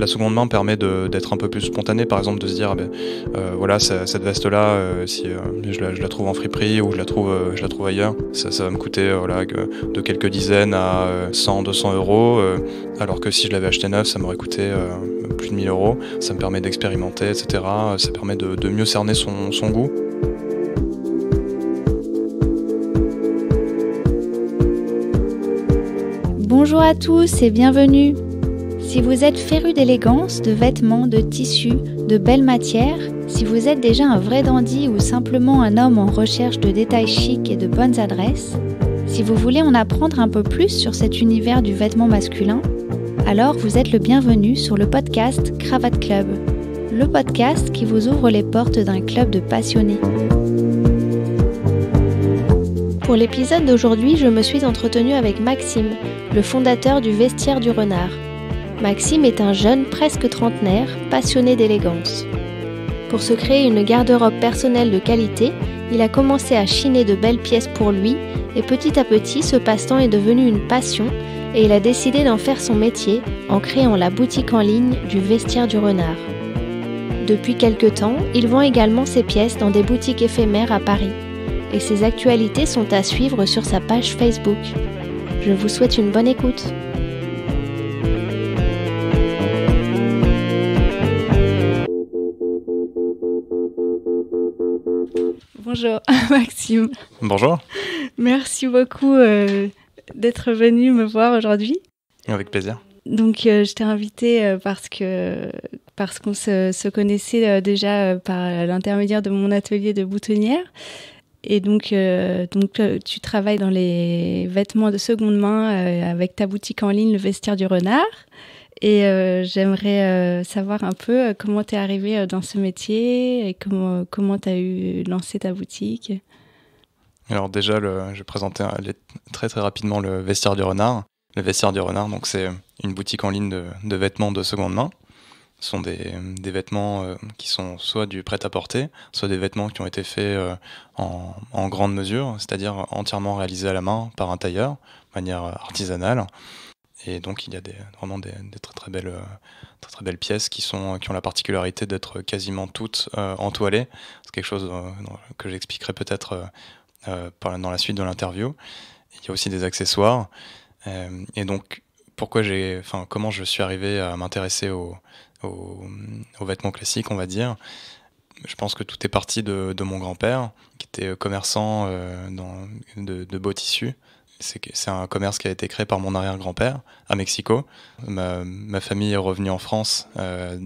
La seconde main permet d'être un peu plus spontané, par exemple de se dire, ah ben, euh, voilà, cette veste-là, euh, si euh, je, la, trouve en friperie ou je la trouve, je la trouve ailleurs, ça, va me coûter voilà, de quelques dizaines à 100, 200 euros, alors que si je l'avais acheté neuf, ça m'aurait coûté plus de 1000 euros. Ça me permet d'expérimenter, etc. Ça permet de, mieux cerner son goût. Bonjour à tous et bienvenue si vous êtes féru d'élégance, de vêtements, de tissus, de belles matières, si vous êtes déjà un vrai dandy ou simplement un homme en recherche de détails chics et de bonnes adresses, si vous voulez en apprendre un peu plus sur cet univers du vêtement masculin, alors vous êtes le bienvenu sur le podcast Cravate Club, le podcast qui vous ouvre les portes d'un club de passionnés. Pour l'épisode d'aujourd'hui, je me suis entretenue avec Maxime, le fondateur du Vestiaire du Renard. Maxime est un jeune presque trentenaire, passionné d'élégance. Pour se créer une garde-robe personnelle de qualité, il a commencé à chiner de belles pièces pour lui et petit à petit ce passe-temps est devenu une passion et il a décidé d'en faire son métier en créant la boutique en ligne du vestiaire du renard. Depuis quelque temps, il vend également ses pièces dans des boutiques éphémères à Paris et ses actualités sont à suivre sur sa page Facebook. Je vous souhaite une bonne écoute. Bonjour Maxime. Bonjour. Merci beaucoup euh, d'être venu me voir aujourd'hui. Avec plaisir. Donc euh, je t'ai invité euh, parce que parce qu'on se, connaissait déjà par l'intermédiaire de mon atelier de boutonnière. Et donc, donc tu travailles dans les vêtements de seconde main avec ta boutique en ligne, le vestiaire du renard. Et euh, j'aimerais euh, savoir un peu euh, comment tu es arrivé dans ce métier et comment tu as eu lancé ta boutique. Alors déjà, le, je présentais très très rapidement le vestiaire du renard. Le vestiaire du renard, donc c'est une boutique en ligne de, vêtements de seconde main. Ce sont des, vêtements qui sont soit du prêt-à-porter, soit des vêtements qui ont été faits en, en grande mesure, c'est-à-dire entièrement réalisés à la main par un tailleur, de manière artisanale. Et donc il y a vraiment des, très, très, belles, euh, très, très belles pièces qui, sont, qui ont la particularité d'être quasiment toutes euh, entoilées. C'est quelque chose euh, que j'expliquerai peut-être dans la suite de l'interview. Il y a aussi des accessoires. et donc pourquoi j'ai, enfin comment je suis arrivé à m'intéresser aux, vêtements classiques, on va dire. Je pense que tout est parti de, mon grand-père, qui était commerçant dans, de beaux tissus c'est un commerce qui a été créé par mon arrière-grand-père à Mexico. Ma, famille est revenue en France euh,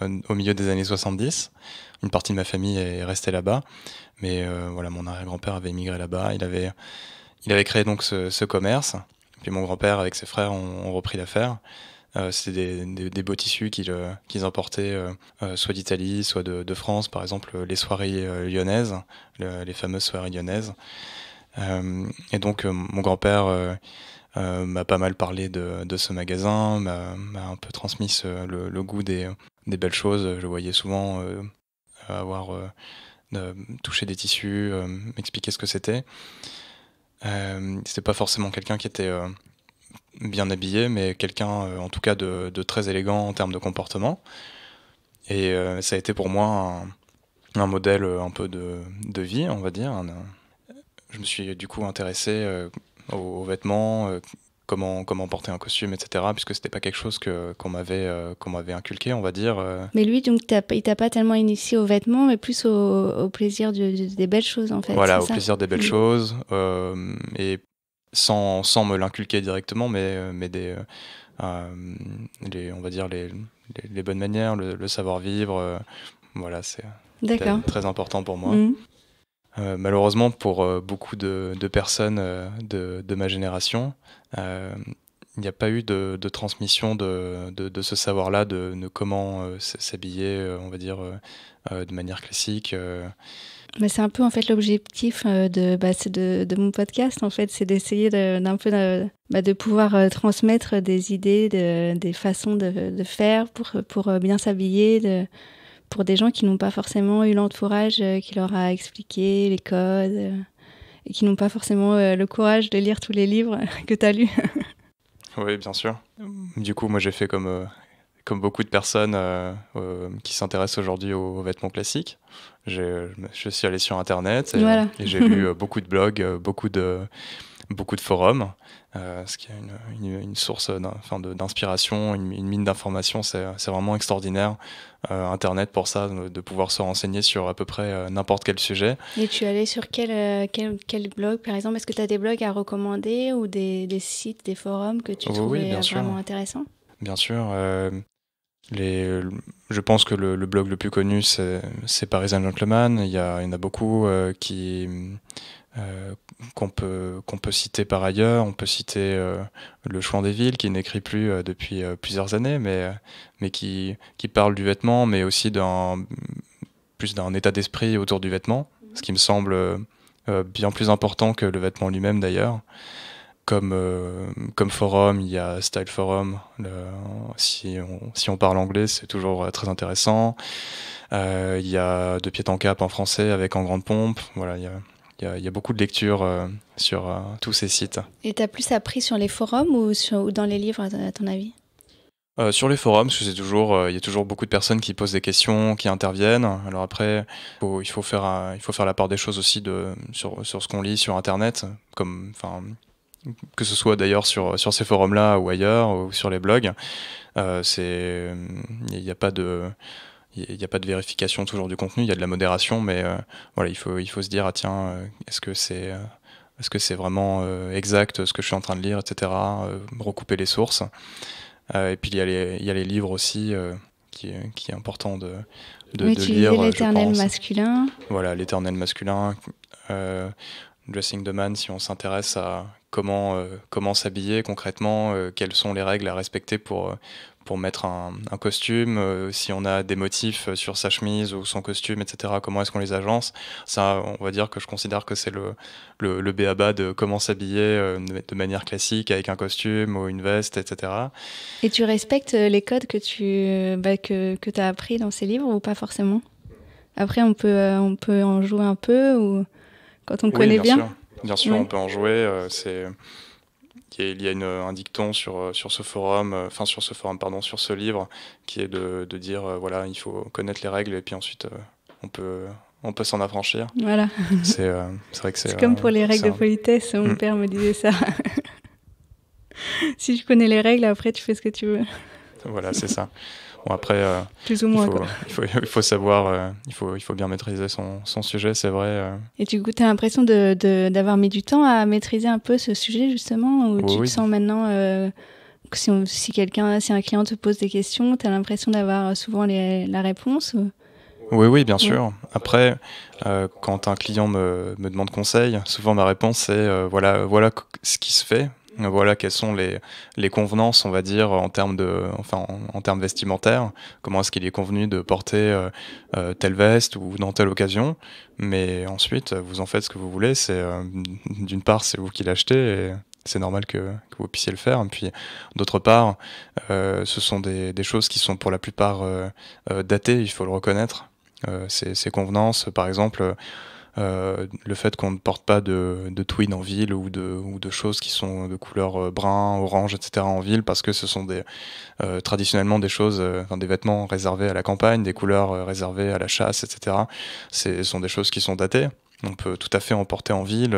au milieu des années 70. Une partie de ma famille est restée là-bas. Mais euh, voilà, mon arrière-grand-père avait immigré là-bas. Il avait, il avait créé donc ce, commerce. Puis mon grand-père avec ses frères ont, repris l'affaire. Euh, c'était des, beaux tissus qu'ils emportaient importaient soit d'Italie, soit de, France, par exemple les soirées lyonnaises, les fameuses soirées lyonnaises. Euh, et donc euh, mon grand-père euh, m'a pas mal parlé de, ce magasin, m'a un peu transmis le, goût des, belles choses. Je voyais souvent avoir touché des tissus, m'expliquer ce que c'était. c'était pas forcément quelqu'un qui était bien habillé, mais quelqu'un en tout cas de, très élégant en termes de comportement. Et ça a été pour moi un, modèle un peu de, de, vie, on va dire, un, je me suis euh, du coup intéressé euh, aux, vêtements, euh, comment, comment porter un costume, etc. Puisque c'était pas quelque chose que, qu'on, m'avait, m'avait inculqué, on va dire. Mais lui, donc, ne il t'a pas tellement initié aux vêtements, mais plus au, plaisir des belles choses, en fait. Voilà, au plaisir des belles mm. choses. et sans, sans me l'inculquer directement, mais, mais des, les, on va dire les, les, bonnes manières, le, savoir-vivre. voilà, c'est très important pour moi. Mm. Euh, malheureusement pour euh, beaucoup de, personnes euh, de, ma génération, il n'y a pas eu de, transmission de, ce savoir-là, de, comment s'habiller, on va dire, de manière classique. c'est un peu en fait l'objectif bah, de, de, mon podcast, en fait, c'est d'essayer d'un peu bah, de pouvoir transmettre des idées, des façons de, faire pour, pour bien s'habiller, pour des gens qui n'ont pas forcément eu l'entourage euh, qui leur a expliqué les codes euh, et qui n'ont pas forcément euh, le courage de lire tous les livres que tu as lus. oui, bien sûr. Mm. Du coup, moi j'ai fait comme, comme beaucoup de personnes qui s'intéressent aujourd'hui aux, vêtements classiques. Je suis allé sur Internet et, j'ai lu beaucoup de blogs, beaucoup de, beaucoup de forums. Euh, ce qui est une, source d'inspiration, une, mine d'informations, c'est vraiment extraordinaire. Euh, Internet pour ça, de pouvoir se renseigner sur à peu près euh, n'importe quel sujet. Et tu allais sur quel, blog, par exemple Est-ce que tu as des blogs à recommander ou des, sites, des forums que tu trouves vraiment intéressants Bien sûr. les, je pense que le, blog le plus connu, c'est Parisian Gentleman. Il y, il y en a beaucoup qui euh, qu'on peut, qu'on peut citer par ailleurs. On peut citer euh, Le Chouan des Villes, qui n'écrit plus euh, depuis plusieurs années, mais, mais qui, qui parle du vêtement, mais aussi plus d'un état d'esprit autour du vêtement, mhm. ce qui me semble bien plus important que le vêtement lui-même d'ailleurs. Comme, comme forum, il y a Style Forum. si, on, si on parle anglais, c'est toujours très intéressant. Il y a De Pied en Cap en français avec En Grande Pompe. Voilà, il y a il y, a beaucoup de lectures euh, sur euh, tous ces sites. Et tu as plus appris sur les forums ou, sur, dans les livres, à ton avis euh, sur les forums, parce qu'il toujours, il y a toujours beaucoup de personnes qui posent des questions, qui interviennent. Alors après, il, faut faire, il faut faire la part des choses aussi de, sur, sur ce qu'on lit sur Internet, comme, que ce soit d'ailleurs sur, sur ces forums-là ou ailleurs, ou sur les blogs. Il n'y a pas de il n'y a pas de vérification toujours du contenu, il y a de la modération, mais euh, voilà, il faut, il faut se dire, ah tiens, euh, est-ce que c'est euh, est -ce c'est vraiment exact ce que je suis en train de lire, etc. recouper les sources. et puis il y, a les, il y a les livres aussi, qui, qui, est important de, de, lire. l'éternel masculin. Voilà, l'éternel masculin. Dressing the Man, si on s'intéresse à comment, euh, comment s'habiller concrètement, euh, quelles sont les règles à respecter pour, euh, pour mettre un, costume, si on a des motifs sur sa chemise ou son costume, etc., comment est-ce qu'on les agence. Ça, on va dire que je considère que c'est le, le, le béaba de comment s'habiller de manière classique avec un costume ou une veste, etc. Et tu respectes les codes que tu bah, que, que as appris dans ces livres ou pas forcément Après, on peut, on peut en jouer un peu ou quand on connaît bien. Bien sûr, on peut en jouer. Euh, il y a un dicton sur, euh, sur ce forum, euh, enfin sur ce forum, pardon, sur ce livre, qui est de, dire voilà, il faut connaître les règles et puis ensuite on peut on peut s'en affranchir. Voilà. C'est comme pour les règles de politesse, mon mm. père me disait ça. si je connais les règles, après tu fais ce que tu veux. Voilà, c'est ça. après, euh, moins, il, faut, savoir, euh, il, faut, il faut bien maîtriser son, sujet, c'est vrai. Euh. Et du coup, tu as l'impression d'avoir de, mis du temps à maîtriser un peu ce sujet, justement, ou tu te sens maintenant si, si quelqu'un, si un client te pose des questions, tu as l'impression d'avoir souvent la réponse Oui, oui, bien sûr. Après, quand un client me, me, demande conseil, souvent ma réponse c'est voilà, voilà ce qui se fait, voilà quelles sont les, convenances, on va dire, en termes de, enfin, en, termes vestimentaires. Comment est-ce qu'il est convenu de porter euh, euh, telle veste ou dans telle occasion. Mais ensuite, vous en faites ce que vous voulez. C'est euh, d'une part, c'est vous qui l'achetez. Et c'est normal que, vous puissiez le faire. puis, d'autre part, ce sont des, des, choses qui sont pour la plupart datées. Il faut le reconnaître. ces, convenances, par exemple euh, le fait qu'on ne porte pas de, de tweed en ville ou de, ou de choses qui sont de couleur euh, brun, orange, etc. en ville, parce que ce sont des, euh, traditionnellement des choses, des vêtements réservés à la campagne, des couleurs réservées à la chasse, etc. Ce sont des choses qui sont datées. On peut tout à fait en porter en ville.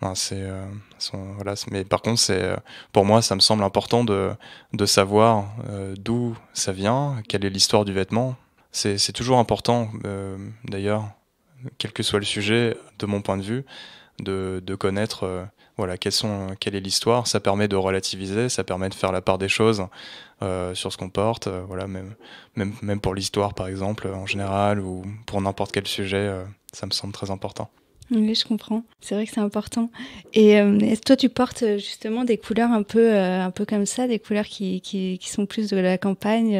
voilà, mais par contre, c'est pour moi, ça me semble important de, de savoir d'où ça vient, quelle est l'histoire du vêtement. C'est toujours important, d'ailleurs, quel que soit le sujet, de mon point de vue, de, connaître euh, voilà, quelle est l'histoire. Ça permet de relativiser, ça permet de faire la part des choses euh, sur ce qu'on porte, euh, voilà, même pour l'histoire par exemple, en général, ou pour n'importe quel sujet, ça me semble très important. Oui, je comprends. C'est vrai que c'est important. Et euh, toi, tu portes euh, justement des couleurs un peu, euh, un peu comme ça, des couleurs qui, qui, sont plus de la campagne,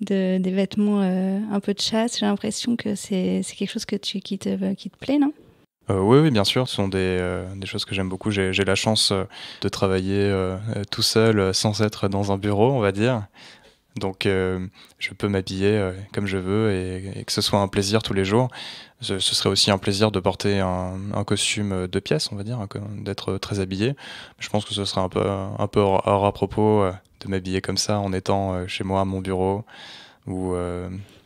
de, des vêtements un peu de chasse. J'ai l'impression que c'est quelque chose que tu, qui, te, qui te plaît, non oui, oui, bien sûr, ce sont des, des choses que j'aime beaucoup. J'ai la chance de travailler tout seul sans être dans un bureau, on va dire. Donc euh, je peux m'habiller euh, comme je veux et, que ce soit un plaisir tous les jours. Ce, serait aussi un plaisir de porter un, costume de pièce, on va dire, d'être très habillé. Je pense que ce serait un peu, hors, à propos euh, de m'habiller comme ça en étant chez moi à mon bureau. Ou,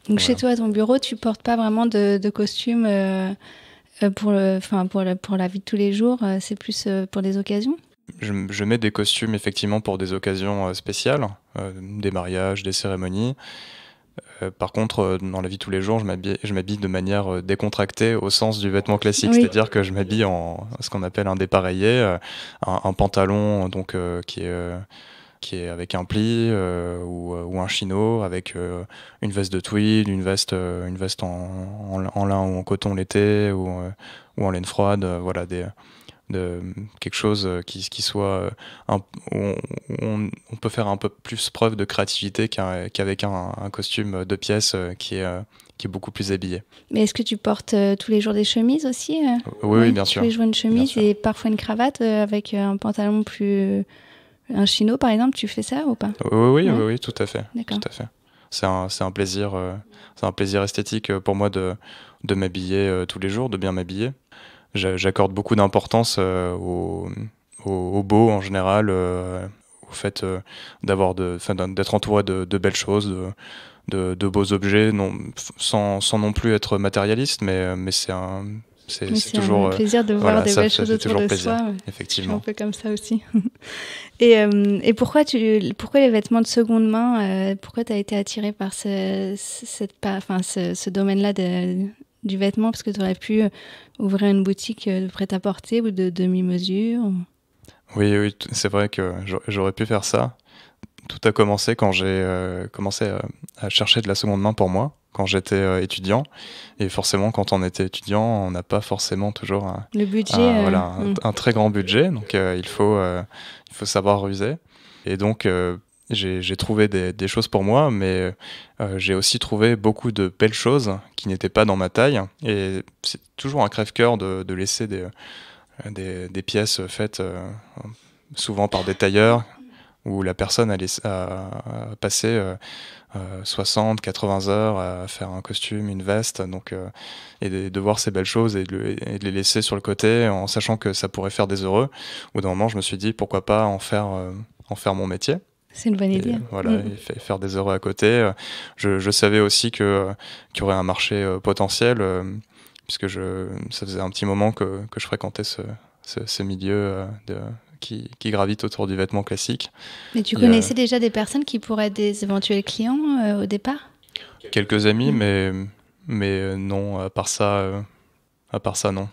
Donc chez toi à ton bureau, tu portes pas vraiment de, costume pour, pour la vie de tous les jours, c'est plus pour des occasions je, mets des costumes effectivement pour des occasions euh, spéciales, euh, des mariages, des cérémonies. Euh, par contre, dans la vie de tous les jours, je m'habille de manière décontractée au sens du vêtement classique, c'est-à-dire que je m'habille en ce qu'on appelle un dépareillé, un, pantalon donc qui est qui est avec un pli ou, un chino, avec une veste de tweed, une veste, une veste en, en, lin ou en coton l'été ou, ou en laine froide, voilà des, quelque chose euh, qui, soit euh, on, peut faire un peu plus preuve de créativité qu'avec un, costume de pièce euh, qui est qui est beaucoup plus habillé. Mais est-ce que tu portes tous les jours des chemises aussi oui, bien sûr. Tous les jours une chemise et parfois une cravate avec un pantalon plus un chino par exemple. Tu fais ça ou pas oui oui, oui, tout à fait. à C'est un, un, plaisir, c'est un plaisir esthétique pour moi de, de m'habiller tous les jours, de bien m'habiller j'accorde beaucoup d'importance euh, au, beau en général, euh, au fait euh, d'avoir d'être entouré de, de, belles choses, de, de, beaux objets, non, sans, sans, non plus être matérialiste, mais, mais c'est un. C'est toujours un plaisir de voir des belles choses autour de plaisir, soi. Effectivement. un peu comme ça aussi. et, et pourquoi, tu, pourquoi les vêtements de seconde main Pourquoi tu as été attiré par ce, cette, ce, ce domaine-là de, du vêtement parce que tu aurais pu euh, ouvrir une boutique de euh, prêt-à-porter ou de demi-mesure Oui, oui c'est vrai que j'aurais pu faire ça. Tout a commencé quand j'ai euh, commencé à, chercher de la seconde main pour moi, quand j'étais étudiant. Et forcément, quand on était étudiant, on n'a pas forcément toujours un, Le budget, un, hmm. très grand budget. Donc, il, faut, il faut savoir ruser. Et donc, j'ai trouvé des, choses pour moi, mais euh, j'ai aussi trouvé beaucoup de belles choses qui n'étaient pas dans ma taille. Et c'est toujours un crève-cœur de, laisser des, des, pièces faites euh, souvent par des tailleurs où la personne a, passé 60, 80 heures à faire un costume, une veste, donc, euh, et de, voir ces belles choses et de, les laisser sur le côté en sachant que ça pourrait faire des heureux. ou bout d'un moment, je me suis dit pourquoi pas en faire, en faire mon métier. C'est une bonne idée. voilà, mm. faire des heureux à côté. Je, savais aussi que qu'il y aurait un marché euh, potentiel, euh, puisque je, ça faisait un petit moment que, que je fréquentais ce, ce, milieu euh, de, qui, qui, gravitent autour du vêtement classique. Mais tu connaissais déjà des personnes qui pourraient être des éventuels clients au départ Quelques amis, mm. mais, mais non, part ça, à part ça non.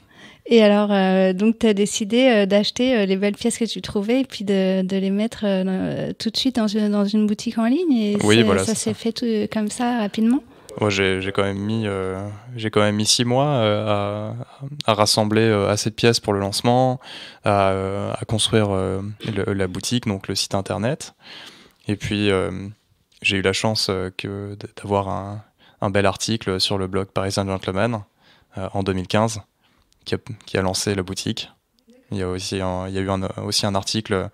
Et alors, euh, donc, tu as décidé euh, d'acheter euh, les belles pièces que tu trouvais et puis de, les mettre tout de suite dans une, boutique en ligne. Et oui, voilà, ça s'est fait comme ça rapidement. Moi, j'ai, quand même mis, quand même mis six mois à, à, rassembler assez de pièces pour le lancement, à, construire la boutique, donc le site internet. Et puis, j'ai eu la chance d'avoir un, un, bel article sur le blog Paris Saint Gentleman en 2015 qui, a, lancé la boutique. Il y a aussi il y a eu aussi un article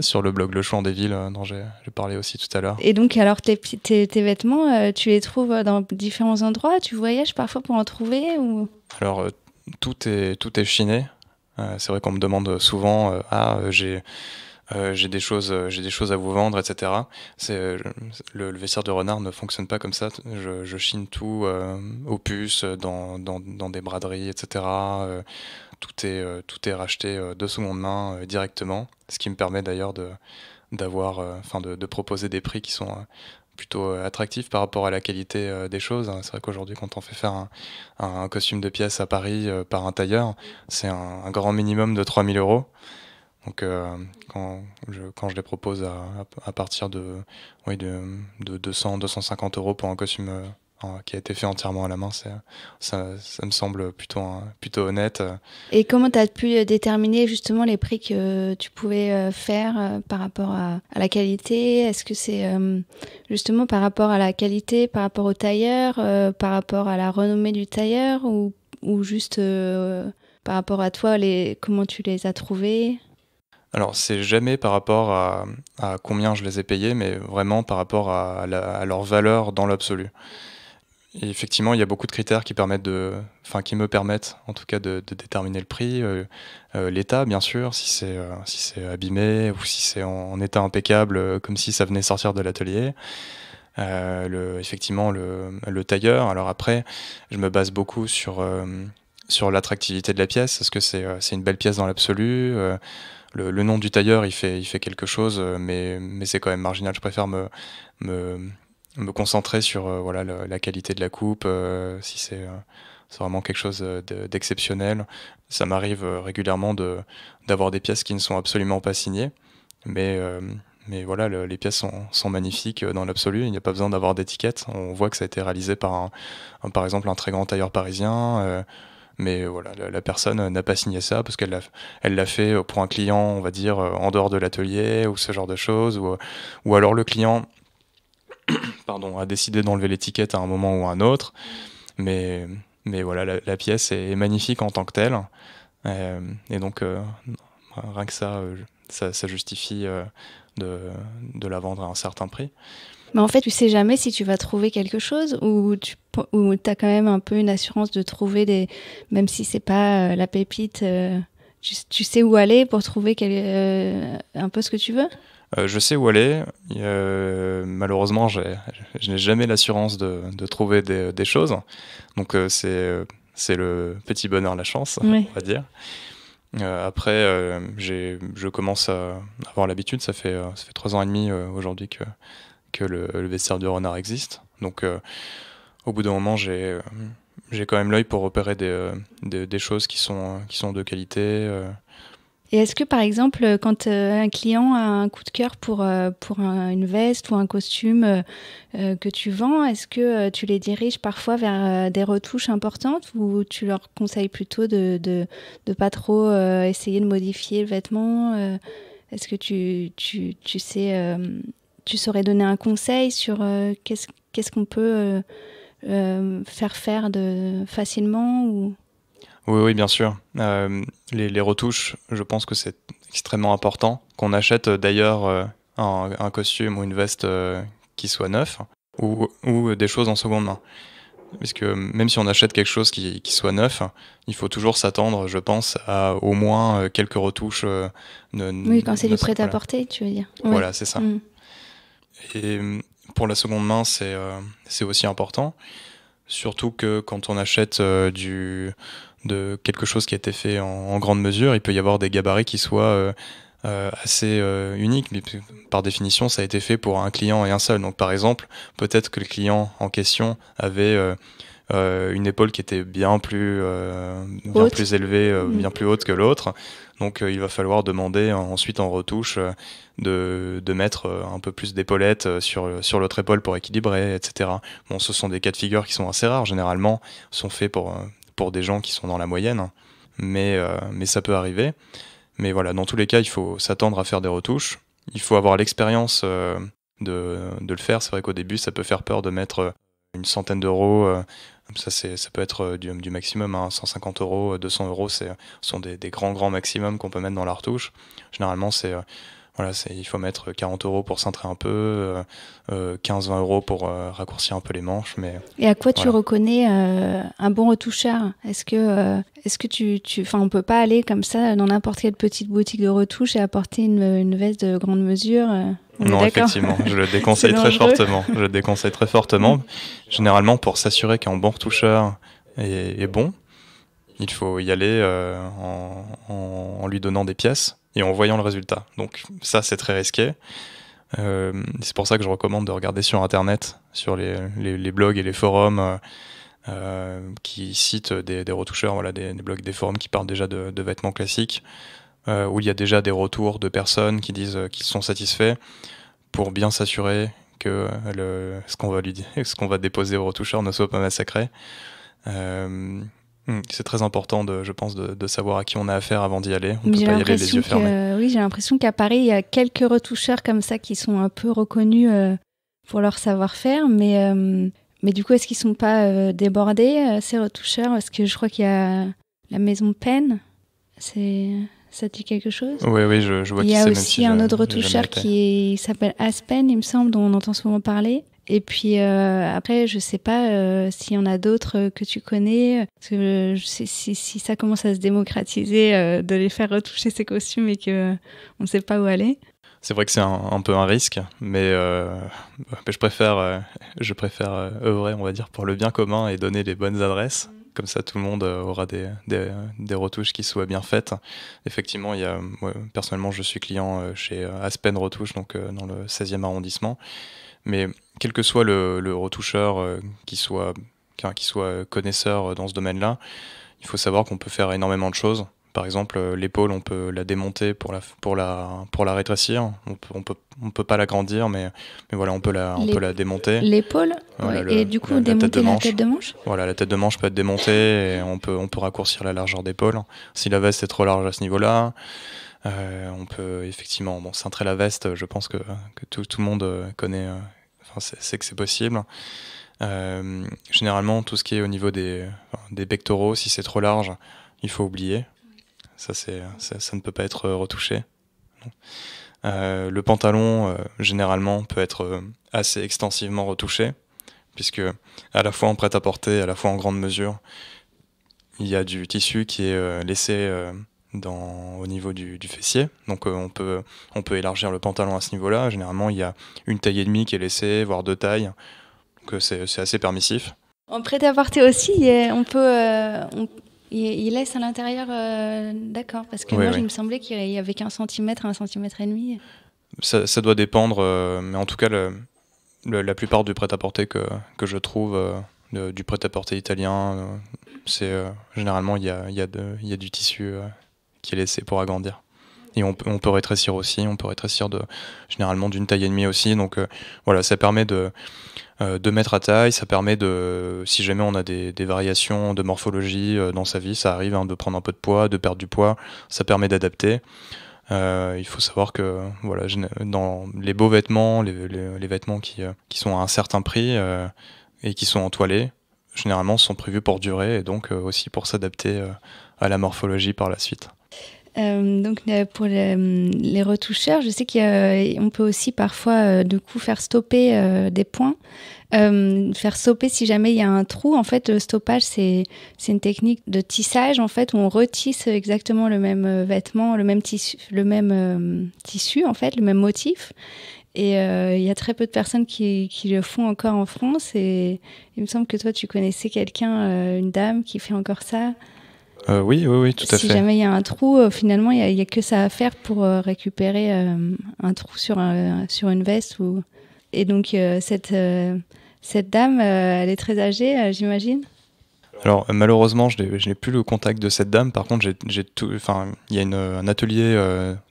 sur le blog Le Chant des Villes euh, dont j'ai parlé aussi tout à l'heure. Et donc, alors, tes, tes, vêtements, euh, tu les trouves euh, dans différents endroits Tu voyages parfois pour en trouver ou... Alors, tout, est, tout est chiné. c'est vrai qu'on me demande souvent Ah, j'ai euh, euh, j'ai des choses, à vous vendre, etc. Euh, le, le, vestiaire de renard ne fonctionne pas comme ça. Je, chine tout au aux dans, des braderies, etc. tout est racheté de seconde main directement, ce qui me permet d'ailleurs de proposer des prix qui sont plutôt attractifs par rapport à la qualité des choses. Hein. C'est vrai qu'aujourd'hui, quand on fait faire un, costume de pièce à Paris par un tailleur, c'est un, un grand minimum de 3000 euros. Donc euh, quand, je, quand je les propose à, partir de, oui, de, de 200-250 euros pour un costume euh, qui a été fait entièrement à la main, ça, ça me semble plutôt, hein, plutôt honnête. Et comment tu as pu euh, déterminer justement les prix que tu pouvais faire par rapport à, la qualité Est-ce que c'est justement par rapport à la qualité, par rapport au tailleur, par rapport à la renommée du tailleur ou, ou juste par rapport à toi, les, comment tu les as trouvés alors, c'est jamais par rapport à, combien je les ai payés, mais vraiment par rapport à, leur valeur dans l'absolu. effectivement, il y a beaucoup de critères qui permettent enfin, qui me permettent, en tout cas, de, déterminer le prix. Euh, euh, l'état, bien sûr, si c'est euh, si c'est abîmé ou si c'est en, état impeccable, comme si ça venait sortir de l'atelier. effectivement, le, tailleur. Alors après, je me base beaucoup sur sur l'attractivité de la pièce. Est-ce que c'est une belle pièce dans l'absolu le, nom du tailleur, il fait, quelque chose, euh, mais, c'est quand même marginal. Je préfère me, concentrer sur euh, voilà, la, qualité de la coupe, euh, si c'est vraiment quelque chose d'exceptionnel. Ça m'arrive régulièrement d'avoir des pièces qui ne sont absolument pas signées, mais, voilà, les pièces sont, magnifiques dans l'absolu. Il n'y a pas besoin d'avoir d'étiquette. On voit que ça a été réalisé par, par exemple, un très grand tailleur parisien mais voilà, la, personne n'a pas signé ça parce qu'elle l'a, fait euh, pour un client, on va dire, euh, en dehors de l'atelier ou ce genre de choses. Ou, euh, alors le client a décidé d'enlever l'étiquette à un moment ou à un autre. Mais, voilà, la, pièce est magnifique en tant que telle. et donc, rien que ça, ça, justifie de, la vendre à un certain prix. Mais en fait, tu sais jamais si tu vas trouver quelque chose ou tu as quand même un peu une assurance de trouver des, même si c'est pas euh, la pépite, euh, tu, sais où aller pour trouver euh, un peu ce que tu veux. je sais où aller. malheureusement, je n'ai jamais l'assurance de, de, trouver des, des choses. Donc c'est c'est le petit bonheur, la chance, on va dire. après, je commence à avoir l'habitude. Ça fait, ça fait trois ans et demi aujourd'hui que que le, vestiaire du renard existe. Donc euh, au bout d'un moment, j'ai euh, j'ai quand même l'œil pour repérer des, euh, des, choses qui sont, qui sont de qualité. Et est-ce que par exemple, quand un client a un coup de cœur pour, pour une veste ou un costume que tu vends, est-ce que tu les diriges parfois vers des retouches importantes ou tu leur conseilles plutôt de ne de, de pas trop essayer de modifier le vêtement Est-ce que tu, tu, tu sais tu saurais donner un conseil sur euh, qu'est-ce qu'on peut euh, euh, faire faire de facilement ou oui, oui, bien sûr. Les, retouches, je pense que c'est extrêmement important qu'on achète d'ailleurs un, costume ou une veste qui soit neuf ou, ou des choses en seconde main parce que même si on achète quelque chose qui, qui soit neuf, il faut toujours s'attendre, je pense, à au moins quelques retouches. oui, quand c'est du prêt-à-porter, tu veux dire. Voilà, c'est ça. Mm. Et euh, pour la seconde main, euh, c'est aussi important. Surtout que quand on achète euh, du, de quelque chose qui a été fait en, grande mesure, il peut y avoir des gabarits qui soient assez uniques. mais par définition, ça a été fait pour un client et un seul. Donc, par exemple, peut-être que le client en question avait euh, une épaule qui était bien plus, euh, bien plus élevée, euh, mm. bien plus haute que l'autre. Donc il va falloir demander ensuite en retouche de, de mettre un peu plus d'épaulettes sur, sur l'autre épaule pour équilibrer, etc. Bon, ce sont des cas de figure qui sont assez rares, généralement sont faits pour, pour des gens qui sont dans la moyenne, hein. mais, mais ça peut arriver. Mais voilà, dans tous les cas, il faut s'attendre à faire des retouches. Il faut avoir l'expérience de, de, le faire. C'est vrai qu'au début, ça peut faire peur de mettre une centaine d'euros ça, ça peut être euh, du, maximum, 150 hein. euros, 200 euh, euros, ce sont des, grands, grands maximums qu'on peut mettre dans la retouche. Généralement, c'est euh, voilà, il faut mettre 40 euros pour cintrer un peu, 15-20 euros pour raccourcir un peu les manches. Mais, Et à quoi tu reconnais un bon retoucheur Est-ce que, est-ce que tu, tu on peut pas aller comme ça dans n'importe quelle petite boutique de retouche et apporter une, une veste de grande mesure non, effectivement, je le déconseille très fortement. Je déconseille très fortement. Généralement, pour s'assurer qu'un bon retoucheur est, bon, il faut y aller euh, en, lui donnant des pièces et en voyant le résultat. Donc ça, c'est très risqué. Euh, c'est pour ça que je recommande de regarder sur Internet, sur les, blogs et les forums euh, qui citent des, retoucheurs, voilà, des, des, blogs, des forums qui parlent déjà de vêtements classiques. Euh, où il y a déjà des retours de personnes qui disent euh, qu'ils sont satisfaits pour bien s'assurer que ce qu'on va lui ce qu'on va déposer aux retoucheurs ne soit pas massacré. Euh, hmm, c'est très important, de, je pense, de, savoir à qui on a affaire avant d'y aller. On ne peut pas y aller les yeux fermés. oui, j'ai l'impression qu'à Paris, il y a quelques retoucheurs comme ça qui sont un peu reconnus pour leur savoir-faire, mais, mais du coup, est-ce qu'ils ne sont pas débordés, ces retoucheurs Parce que je crois qu'il y a la maison Peine, c'est ça dit quelque chose Oui, oui, je, je vois. Il y a aussi un autre retoucheur qui s'appelle Aspen, il me semble, dont on entend souvent parler. Et puis euh, après, je sais pas euh, s'il y en a d'autres que tu connais. Euh, si, ça commence à se démocratiser, de les faire retoucher ses costumes et que on ne sait pas où aller. C'est vrai que c'est un, peu un risque, mais je préfère, je préfère œuvrer, on va dire, pour le bien commun et donner les bonnes adresses. Mm comme ça tout le monde euh, aura des, retouches qui soient bien faites. Effectivement, il y personnellement, je suis client euh, chez euh, Aspen Retouche, donc dans le 16e arrondissement. Mais quel que soit le, retoucheur qui soit, qui soit connaisseur dans ce domaine-là, il faut savoir qu'on peut faire énormément de choses. Par exemple, euh, l'épaule, on peut la démonter pour la, pour la, pour la rétrécir. On peut, on peut, pas l'agrandir, mais, mais voilà, on peut la, on peut la démonter. L'épaule Et du coup, la, démonter tête la tête de manche Voilà, la tête de manche peut être démontée et on peut, on peut raccourcir la largeur d'épaule. Si la veste est trop large à ce niveau-là, euh, on peut effectivement cintrer la veste. Je pense que, tout, le monde euh, connaît, sait que c'est possible. généralement, tout ce qui est au niveau des, des pectoraux, si c'est trop large, il faut oublier ça, ça, ne peut pas être euh, retouché. Euh, le pantalon, euh, généralement, peut être assez extensivement retouché, puisque à la fois en prêt-à-porter, à la fois en grande mesure, il y a du tissu qui est laissé dans, au niveau du, fessier. Donc on, peut, on peut élargir le pantalon à ce niveau-là. Généralement, il y a une taille et demie qui est laissée, voire deux tailles. Donc c'est assez permissif. En prêt-à-porter aussi, on peut, il, laisse à l'intérieur, euh, d'accord, parce que moi, il me semblait qu'il y avait qu'un centimètre, un centimètre et demi. Ça, doit dépendre, euh, mais en tout cas, le, la plupart du prêt-à-porter que, que, je trouve, euh, du prêt-à-porter italien, c'est généralement il y a, y, y a, du tissu qui est laissé pour agrandir. Et on, on, peut rétrécir aussi, on peut rétrécir de, généralement d'une taille et demie aussi. Donc voilà, ça permet de, euh, de mettre à taille, ça permet de, si jamais on a des, variations de morphologie euh, dans sa vie, ça arrive hein, de prendre un peu de poids, de perdre du poids, ça permet d'adapter. Euh, il faut savoir que voilà, dans les beaux vêtements, les, vêtements qui, sont à un certain prix et qui sont entoilés, généralement sont prévus pour durer et donc aussi pour s'adapter à la morphologie par la suite. Euh, donc euh, pour euh, les, retoucheurs, je sais qu'on peut aussi parfois du coup faire stopper des points, faire stopper si jamais il y a un trou. En fait, le stoppage c'est une technique de tissage en fait où on retisse exactement le même vêtement, le même tissu, le même tissu en fait, le même motif. Et il y a très peu de personnes qui, qui, le font encore en France. Et il me semble que toi, tu connaissais quelqu'un, une dame qui fait encore ça. Euh, oui, oui, oui, tout à fait. Si jamais il y a un trou, euh, finalement, il n'y a, que ça à faire pour euh, récupérer un trou sur, sur une veste. Ou... Et donc, cette, cette dame, elle est très âgée, j'imagine alors malheureusement, je n'ai plus le contact de cette dame. Par contre, il y a un atelier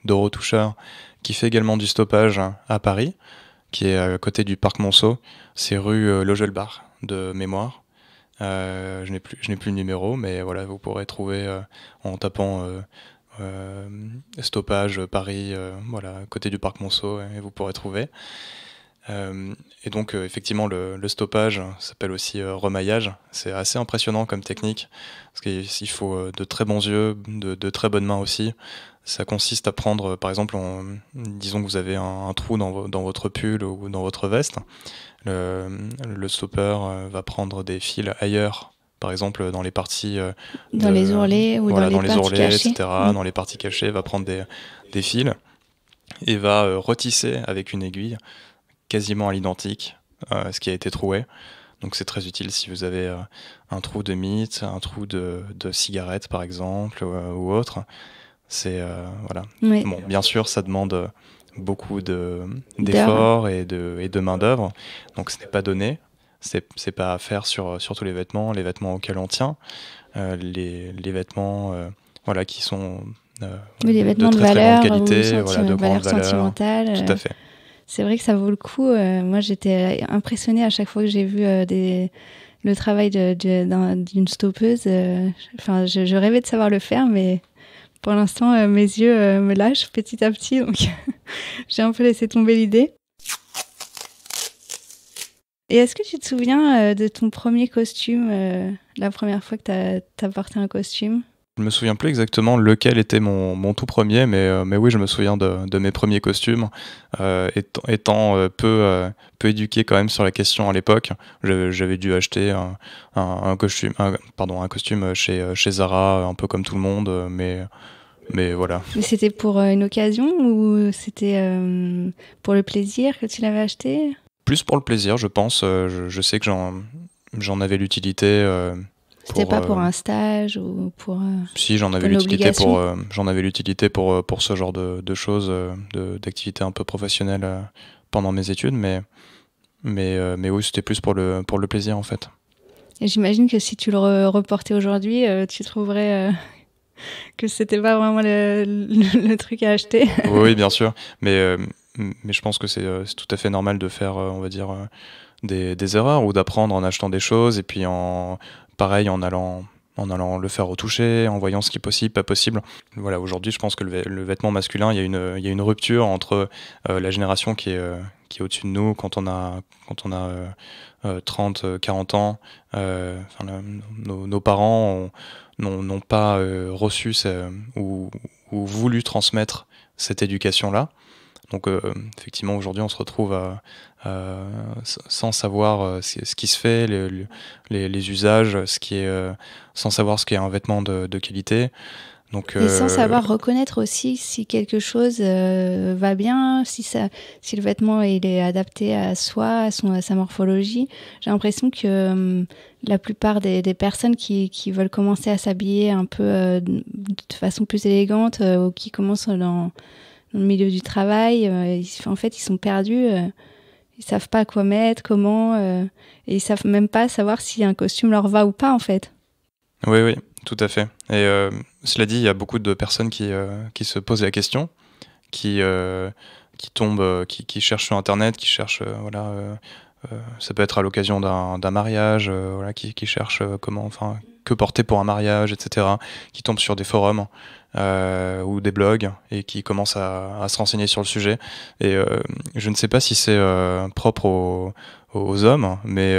de retoucheur qui fait également du stoppage à Paris, qui est à côté du parc Monceau. C'est rue Logelbar de mémoire. Euh, je n'ai plus, n'ai plus le numéro, mais voilà, vous pourrez trouver euh, en tapant euh, stoppage Paris, voilà, côté du parc Monceau, et vous pourrez trouver. et donc, effectivement, le, stoppage s'appelle aussi remaillage. C'est assez impressionnant comme technique, parce qu'il faut de très bons yeux, de, très bonnes mains aussi. Ça consiste à prendre, par exemple, disons que vous avez un, trou dans, dans, votre pull ou dans votre veste le, le stopper euh, va prendre des fils ailleurs par exemple dans les parties euh, dans les ourlets ou dans, les, parties cachées. Mm. Dans les parties cachées, va prendre des, fils et va euh, retisser avec une aiguille quasiment à l'identique ce qui a été troué. Donc c'est très utile si vous avez un trou de mythe, un trou de, de cigarette par exemple ou autre. C'est voilà. Bon, bien sûr, ça demande beaucoup d'efforts de, et de, et de main-d'œuvre. Donc ce n'est pas donné. C'est n'est pas à faire sur, tous les vêtements, les vêtements auxquels on tient, euh, les, vêtements euh, voilà, qui sont euh, les vêtements de, très, de grande qualité, de valeur grande sentimentale. Tout à fait. C'est vrai que ça vaut le coup. moi, j'étais impressionnée à chaque fois que j'ai vu des, le travail d'une stoppeuse. Enfin, je rêvais de savoir le faire, mais pour l'instant, euh, mes yeux euh, me lâchent petit à petit, donc j'ai un peu laissé tomber l'idée. Et est-ce que tu te souviens euh, de ton premier costume, la première fois que tu as, porté un costume Je me souviens plus exactement lequel était mon, mon tout premier, mais, mais oui, je me souviens de, de mes premiers costumes. étant, étant peu, peu éduqué quand même sur la question à l'époque, j'avais dû acheter un, un, costume, pardon, un costume chez, chez Zara, un peu comme tout le monde, mais mais voilà. Mais c'était pour euh, une occasion ou c'était euh, pour le plaisir que tu l'avais acheté Plus pour le plaisir, je pense. Euh, je, sais que j'en avais l'utilité. c'était pas pour un stage ou pour. si, j'en avais l'utilité pour, j'en avais l'utilité pour, pour ce genre de, de choses, d'activités un peu professionnelles pendant mes études, mais, mais, mais oui, c'était plus pour le, pour le plaisir en fait. J'imagine que si tu le reportais aujourd'hui, tu trouverais que c'était pas vraiment le, truc à acheter. oui, bien sûr. Mais, euh, mais je pense que euh, c'est tout à fait normal de faire, euh, on va dire, des, des erreurs ou d'apprendre en achetant des choses et puis en, pareil, en allant en allant le faire retoucher, en voyant ce qui est possible, pas possible. Voilà, aujourd'hui, je pense que le, vêtement masculin, il y a une, il y a une rupture entre la génération qui est, au-dessus de nous, quand on a, quand on a 30, euh, 40 euh, euh, ans, nos, parents n'ont pas reçu ou, voulu transmettre cette éducation-là. Donc effectivement, aujourd'hui, on se retrouve sans savoir ce qui se fait, les, les, usages, ce qui est, sans savoir ce qu'est un vêtement de qualité et sans euh, savoir reconnaître aussi si quelque chose euh, va bien, si, ça, si le vêtement est adapté à soi, à, sa morphologie. J'ai l'impression que hum, la plupart des, personnes qui, veulent commencer à s'habiller un peu euh, de façon plus élégante ou qui commencent dans, le milieu du travail, en fait, ils sont perdus. ils savent pas quoi mettre, comment, et ils savent même pas savoir si un costume leur va ou pas, en fait. Oui, oui, tout à fait. Et cela dit, il y a beaucoup de personnes qui, euh, qui se posent la question, qui, euh, qui tombent, euh, qui, qui, cherchent sur Internet, qui cherchent, voilà, ça peut être à l'occasion d'un mariage, voilà, qui, qui cherchent comment, enfin, que porter pour un mariage, etc., qui tombent sur des forums ou des blogs et qui commencent à, à se renseigner sur le sujet. Et je ne sais pas si c'est propre aux, aux, hommes, mais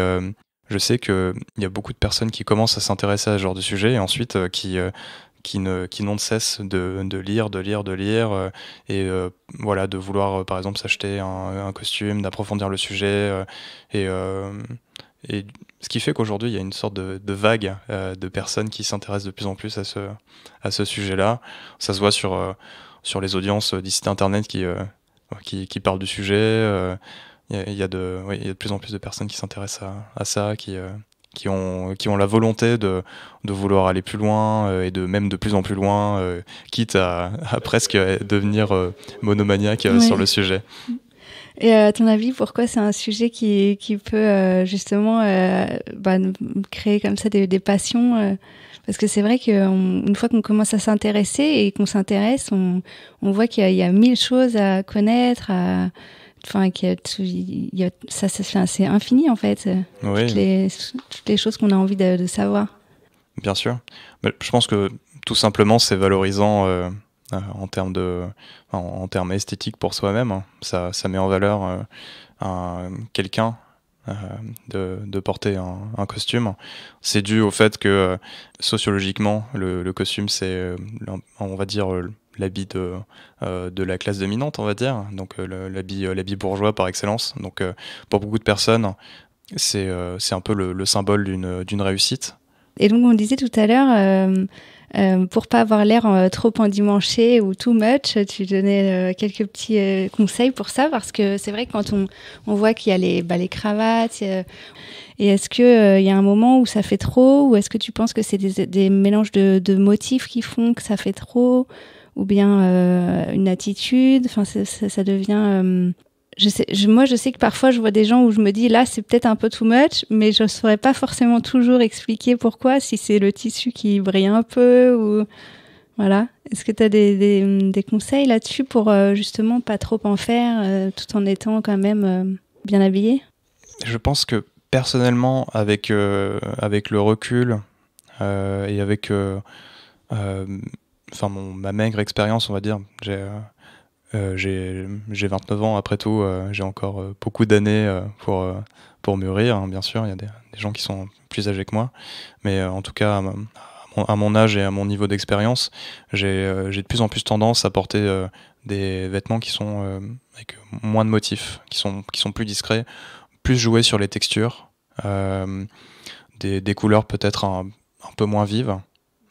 je sais qu'il y a beaucoup de personnes qui commencent à s'intéresser à ce genre de sujet et ensuite qui qui ne, qui n'ont cesse de, lire, de lire, de lire, euh, et euh, voilà, de vouloir euh, par exemple s'acheter un, costume, d'approfondir le sujet, et, ce qui fait qu'aujourd'hui, il y a une sorte de, vague de personnes qui s'intéressent de plus en plus à ce, à ce sujet-là. Ça se voit sur, sur les audiences d'ici internet qui, qui, parlent du sujet. Il y, a, il, y a de, oui, il y, a de plus en plus de personnes qui s'intéressent à, à, ça, qui, qui ont, qui ont la volonté de, de vouloir aller plus loin euh, et de même de plus en plus loin, euh, quitte à, presque devenir euh, monomaniaque sur le sujet. Et à ton avis, pourquoi c'est un sujet qui, qui peut justement bah, créer comme ça des, passions Parce que c'est vrai qu'une fois qu'on commence à s'intéresser et qu'on s'intéresse, on, on voit qu'il y, a mille choses à connaître, à enfin ça, ça c'est infini en fait euh, toutes, les, choses qu'on a envie de, savoir bien sûr je pense que tout simplement c'est valorisant euh, euh, en termes de en, termes esthétiques pour soi-même hein. ça, ça, met en valeur quelqu'un de, porter un, costume. C'est dû au fait que sociologiquement, le, le costume, c'est, on va dire, l'habit de, euh, de la classe dominante, on va dire, donc euh, l'habit euh, l'habit bourgeois par excellence. Donc pour beaucoup de personnes, c'est un peu le, symbole d'une réussite. Et donc on disait tout à l'heure, euh, pour pas avoir l'air trop endimanché ou too much, tu donnais quelques petits conseils pour ça parce que c'est vrai que quand on, on voit qu'il y a les, bah, les cravates, et est-ce que il y a un moment où ça fait trop ou est-ce que tu penses que c'est des, des, mélanges de, de, motifs qui font que ça fait trop ou bien euh, une attitude. Enfin, ça, devient. Euh, je sais, moi, je sais que parfois, je vois des gens où je me dis là, c'est peut-être un peu too much, mais je ne saurais pas forcément toujours expliquer pourquoi, si c'est le tissu qui brille un peu ou voilà. Est-ce que tu as des, conseils là-dessus pour euh, justement pas trop en faire, tout en étant quand même bien habillé Je pense que personnellement, avec avec le recul et avec ma maigre expérience, on va dire. J'ai 29 euh, euh, ans, après tout, euh, j'ai encore beaucoup d'années pour, pour mûrir, hein, bien sûr. Il y a des, gens qui sont plus âgés que moi. Mais en tout cas, à mon, âge et à mon niveau d'expérience, j'ai de plus en plus tendance à porter des vêtements qui sont avec moins de motifs, qui sont, qui sont plus discrets, plus joués sur les textures, des, couleurs peut-être un, un, peu moins vives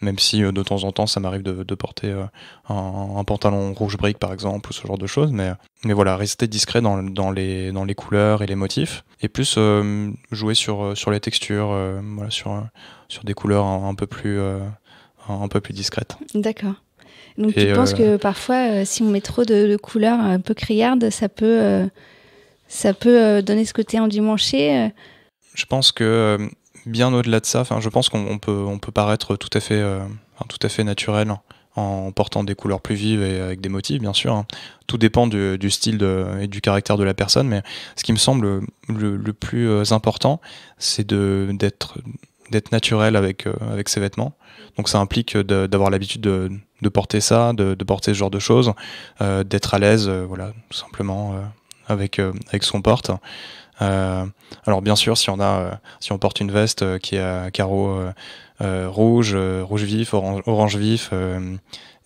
même si euh, de temps en temps ça m'arrive de, porter euh, un, pantalon rouge brique par exemple ou ce genre de choses, mais, mais voilà, rester discret dans, les, dans les couleurs et les motifs, et plus euh, jouer sur, sur les textures, voilà, sur, sur des couleurs un, peu plus, un peu plus discrètes. D'accord. Donc tu penses que parfois, si on met trop de, couleurs un peu criardes, ça peut, ça peut donner ce côté endimanché je pense que bien au-delà de ça. Enfin, je pense qu'on peut, paraître tout à fait, euh, tout à fait naturel en portant des couleurs plus vives et avec des motifs, bien sûr. Hein. Tout dépend du, style et du caractère de la personne, mais ce qui me semble le, plus euh, important, c'est d'être naturel avec, euh, avec ses vêtements. Donc ça implique d'avoir l'habitude de, porter ça, de, porter ce genre de choses, d'être à l'aise, voilà, tout simplement avec, euh, avec son porte. Euh, alors bien sûr, si on a, euh, si on porte une veste qui a carreaux rouge, rouge vif, orange, vif,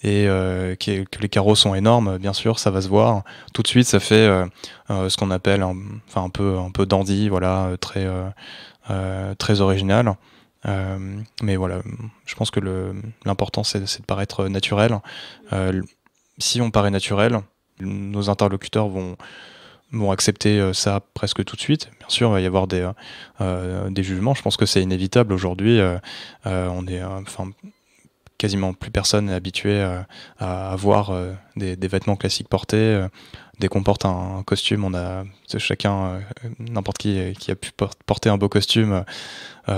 et que, les carreaux sont énormes, bien sûr, ça va se voir. Tout de suite, ça fait ce qu'on appelle un, un peu un peu dandy, voilà, très très original. mais voilà, je pense que l'important c'est de paraître naturel. si on paraît naturel, nos interlocuteurs vont vont accepter euh, ça presque tout de suite. Bien sûr, il va y avoir des, euh, euh, des jugements. Je pense que c'est inévitable aujourd'hui. on est, enfin, quasiment plus personne n'est habitué à avoir des, vêtements classiques portés. Dès qu'on porte un, costume, on a chacun, n'importe qui qui a pu porter un beau costume, on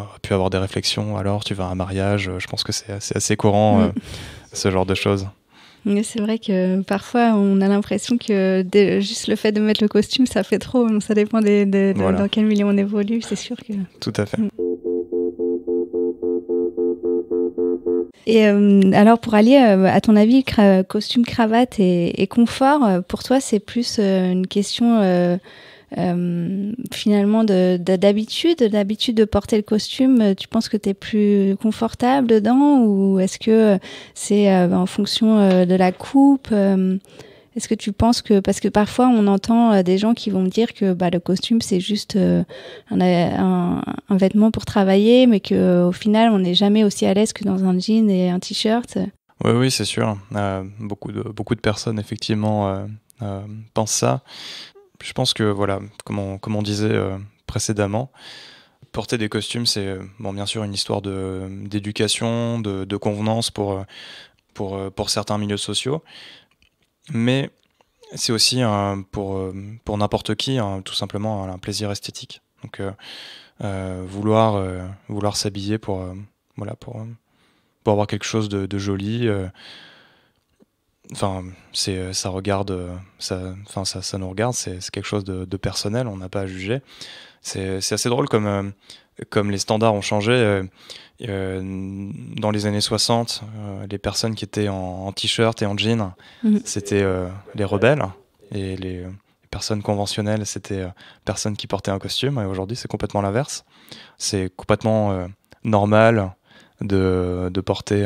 a pu avoir des réflexions. Alors, tu vas à un mariage. Je pense que c'est assez, courant mm. ce genre de choses. C'est vrai que parfois on a l'impression que juste le fait de mettre le costume, ça fait trop. ça dépend des, dans quel milieu on évolue, c'est sûr que. Tout à fait. Mm. Et euh, alors pour aller euh, à ton avis, costume, cravate et, confort, euh, pour toi c'est plus une question euh, finalement d'habitude, de, de, de porter le costume, euh, tu penses que tu es plus confortable dedans ou est-ce que euh, c'est en fonction de la coupe Est-ce que tu penses que parce que parfois on entend des gens qui vont me dire que bah, le costume c'est juste un, vêtement pour travailler, mais que au final on n'est jamais aussi à l'aise que dans un jean et un t-shirt. Oui, oui, c'est sûr. beaucoup de beaucoup de personnes effectivement. pensent ça je pense que, voilà, comme on, disait euh, précédemment, porter des costumes, c'est euh, bon, bien sûr une histoire d'éducation, de, convenance pour, euh, pour, pour certains milieux sociaux, mais c'est aussi pour, pour n'importe qui, tout simplement, un, plaisir esthétique. Donc, vouloir, vouloir s'habiller pour, voilà, pour, pour avoir quelque chose de joli, enfin, c'est, euh, ça regarde, euh, ça, enfin, ça, nous regarde, c'est, quelque chose de, personnel, on n'a pas à juger. C'est, assez drôle comme, euh, comme les standards ont changé. dans les années 60, les personnes qui étaient en, t-shirt et en jean, mhm. c'était les rebelles et les personnes conventionnelles, c'était personnes qui portaient un costume. Et aujourd'hui, c'est complètement l'inverse. C'est complètement normal de, porter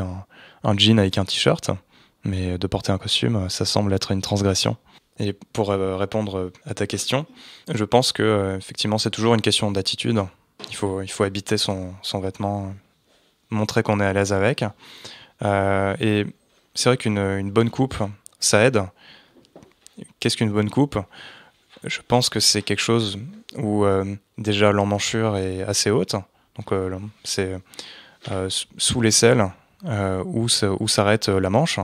un, jean avec un t-shirt mais de porter un costume, ça semble être une transgression. Et pour euh, répondre à ta question, je pense que euh, effectivement c'est toujours une question d'attitude. Il faut, il faut habiter son, son vêtement, montrer qu'on est à l'aise avec. Euh, et c'est vrai qu'une bonne coupe, ça aide. Qu'est-ce qu'une bonne coupe Je pense que c'est quelque chose où déjà l'emmanchure est assez haute. Donc c'est sous l'aisselle où s'arrête la manche.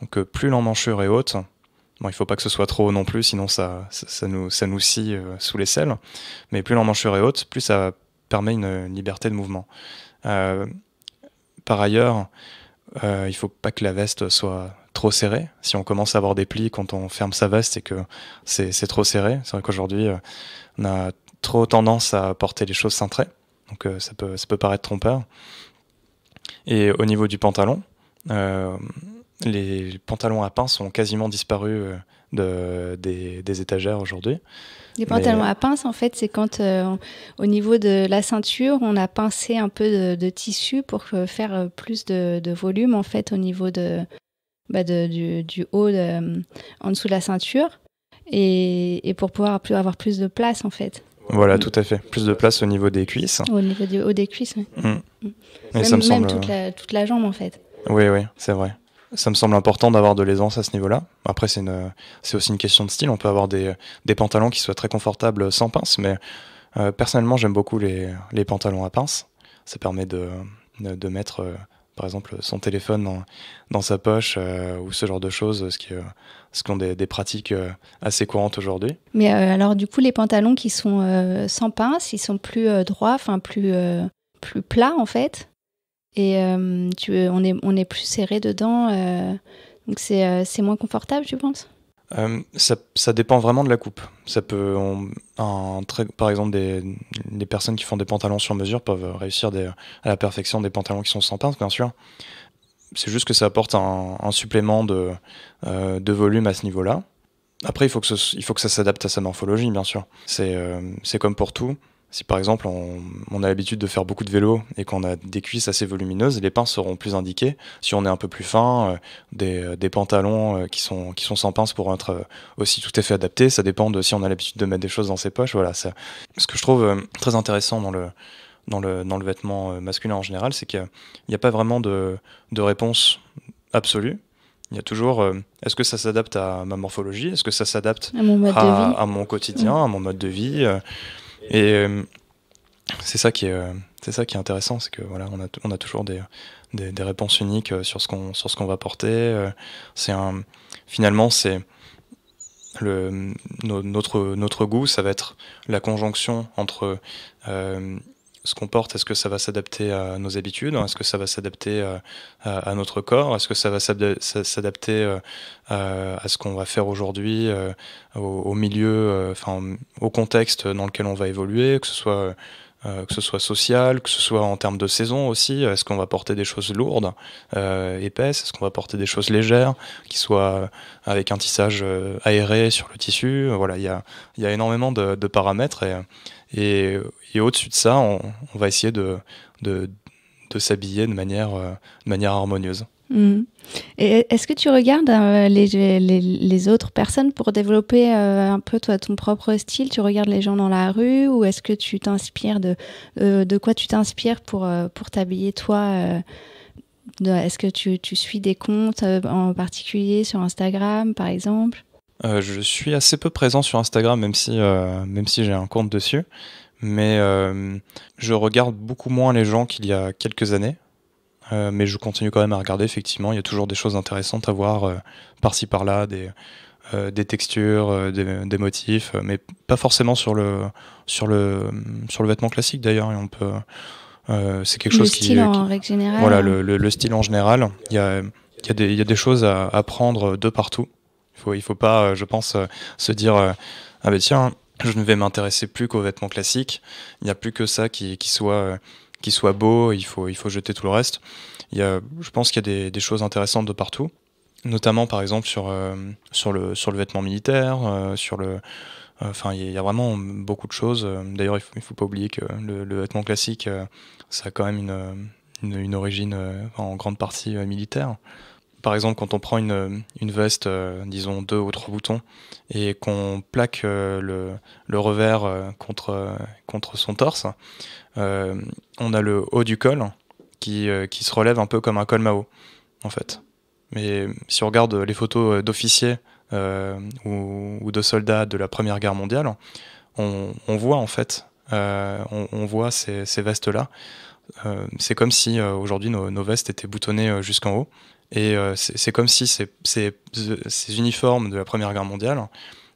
Donc euh, plus l'emmanchure est haute, bon, il faut pas que ce soit trop haut non plus, sinon ça, nous, scie euh, sous les selles, mais plus l'emmanchure est haute, plus ça permet une liberté de mouvement. Euh, par ailleurs, il il faut pas que la veste soit trop serrée. Si on commence à avoir des plis quand on ferme sa veste et que c'est trop serré, c'est vrai qu'aujourd'hui, on a trop tendance à porter les choses cintrées. Donc ça, ça peut paraître trompeur. Et au niveau du pantalon, les pantalons à pinces ont quasiment disparu euh, des, étagères aujourd'hui. Les pantalons à pince, en fait, c'est quand euh, au niveau de la ceinture, on a pincé un peu de, tissu pour euh, faire plus de, volume, en fait, au niveau de, bah, du, haut, en dessous de la ceinture, et, pour pouvoir avoir plus de place, en fait. Voilà, mm. tout à fait. Plus de place au niveau des cuisses. Au niveau du haut des cuisses, oui. Mm. Mm. Même, ça me semble... toute, la, toute la jambe, en fait. Oui, oui, c'est vrai ça me semble important d'avoir de l'aisance à ce niveau-là. Après, c'est aussi une question de style. On peut avoir des, pantalons qui soient très confortables sans pince, mais euh, personnellement, j'aime beaucoup les, pantalons à pince. Ça permet de, mettre, euh, par exemple, son téléphone dans, sa poche euh, ou ce genre de choses, ce qui, ce des, des pratiques assez courantes aujourd'hui. Mais alors, du coup, les pantalons qui sont sans pince, ils sont plus droits, enfin plus, plus plats en fait et euh, tu, on, est, on est plus serré dedans. Euh, donc euh, c'est moins confortable, tu penses ça, dépend vraiment de la coupe. Ça peut, par exemple, des, personnes qui font des pantalons sur mesure peuvent réussir à la perfection des pantalons qui sont sans pince, bien sûr. C'est juste que ça apporte un, supplément de, de, volume à ce niveau-là. Après, il faut que, il faut que ça s'adapte à sa morphologie, bien sûr. C'est comme pour tout. Si par exemple on, a l'habitude de faire beaucoup de vélo et qu'on a des cuisses assez volumineuses, les pinces seront plus indiquées. Si on est un peu plus fin, euh, des, euh, des, pantalons euh, qui, sont, qui sont sans pinces pourront être aussi tout à fait adaptés. Ça dépend de si on a l'habitude de mettre des choses dans ses poches. Voilà, ça. ce que je trouve très intéressant dans le, dans, le, dans le vêtement masculin en général, c'est qu'il n'y a, pas vraiment de, de réponse absolue. Il y a toujours est-ce que ça s'adapte à ma morphologie Est-ce que ça s'adapte à, mon quotidien, à mon mode de vie et euh, c'est ça qui est, euh, ça qui est intéressant, c'est que voilà, on a, on a toujours des, des, réponses uniques euh, sur ce qu'on, sur ce qu'on va porter. C'est un, finalement, c'est le, notre, notre goût, ça va être la conjonction entre comporte, est-ce que ça va s'adapter à nos habitudes Est-ce que ça va s'adapter euh, à, notre corps Est-ce que ça va s'adapter euh, à, ce qu'on va faire aujourd'hui, euh, au, milieu, enfin, au contexte dans lequel on va évoluer, que ce soit euh, que ce soit social, que ce soit en termes de saison aussi. Euh, est-ce qu'on va porter des choses lourdes, euh, épaisses Est-ce qu'on va porter des choses légères, qui soient avec un tissage aéré sur le tissu Voilà, il y a, énormément de, paramètres et, au-dessus de ça, on, va essayer de, de, s'habiller de manière, de manière harmonieuse. Mm. est-ce que tu regardes euh, les, les, autres personnes pour développer euh, un peu toi, ton propre style Tu regardes les gens dans la rue ou est-ce que tu t'inspires de, euh, de quoi tu t'inspires pour, pour t'habiller toi Est-ce que tu, tu, suis des comptes en particulier sur Instagram par exemple Je suis assez peu présent sur Instagram même si, même si j'ai un compte dessus. Mais je regarde beaucoup moins les gens qu'il y a quelques années. Euh, mais je continue quand même à regarder, effectivement. Il y a toujours des choses intéressantes à voir euh, par-ci par-là, des, euh, des textures, des, motifs, mais pas forcément sur le, sur le, sur le vêtement classique d'ailleurs. Et on peut. c'est quelque le style En général. voilà, le, style en général. Il y a, il y a, des, choses à apprendre de partout. Il faut, il faut pas, je pense, se dire Ah ben tiens, je ne vais m'intéresser plus qu'aux vêtements classiques. Il n'y a plus que ça qui, qui soit qu'il soit beau, il faut, il faut jeter tout le reste. Il y a, je pense qu'il y a des, des, choses intéressantes de partout, notamment par exemple sur, euh, sur, le, sur le vêtement militaire, euh, sur le. Euh, enfin, il y a vraiment beaucoup de choses. D'ailleurs, il ne faut, pas oublier que le, vêtement classique, ça a quand même une, une origine en grande partie militaire par exemple, quand on prend une, veste, euh, disons deux ou trois boutons, et qu'on plaque euh, le, revers euh, contre, contre son torse, on a le haut du col qui, se relève un peu comme un col Mao, en fait. Mais si on regarde les photos d'officiers ou, de soldats de la Première Guerre mondiale, on, voit en fait, on, voit ces, vestes-là. c'est comme si aujourd'hui nos vestes étaient boutonnées jusqu'en haut et euh, c'est comme si ces, uniformes de la Première Guerre mondiale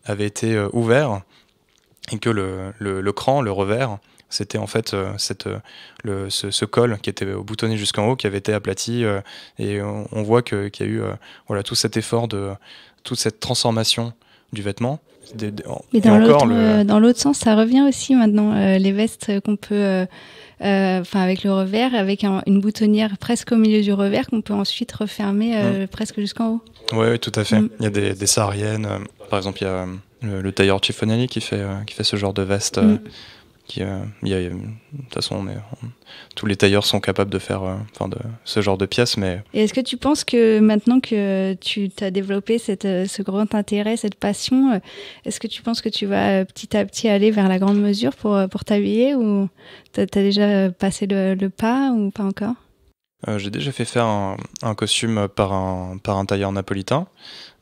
avaient été euh, ouverts et que le, le cran, le revers, c'était en fait euh, ce, col qui était boutonné jusqu'en haut, qui avait été aplati. et on, voit qu'il y a eu tout cet effort de toute cette transformation du vêtement. Mais euh, dans l'autre sens, ça revient aussi maintenant. Euh, les vestes qu'on peut, euh, enfin avec le revers, avec une boutonnière presque au milieu du revers qu'on peut ensuite refermer mm. presque jusqu'en haut. Oui, ouais, tout à fait. Mm. Il y a des, des sahariennes. par exemple, il y a le, tailleur Chiffonelli qui fait, qui fait ce genre de veste. Mm. Qui, euh, de toute façon, tous les tailleurs sont capables de faire euh, de, ce genre de pièces. Mais... Et est-ce que tu penses que maintenant que tu as développé cette, euh, ce grand intérêt, cette passion, est-ce que tu penses que tu vas petit à petit aller vers la grande mesure pour, pour t'habiller ou tu as, déjà passé le pas ou pas encore euh, j'ai déjà fait faire un, costume par un, par un tailleur napolitain.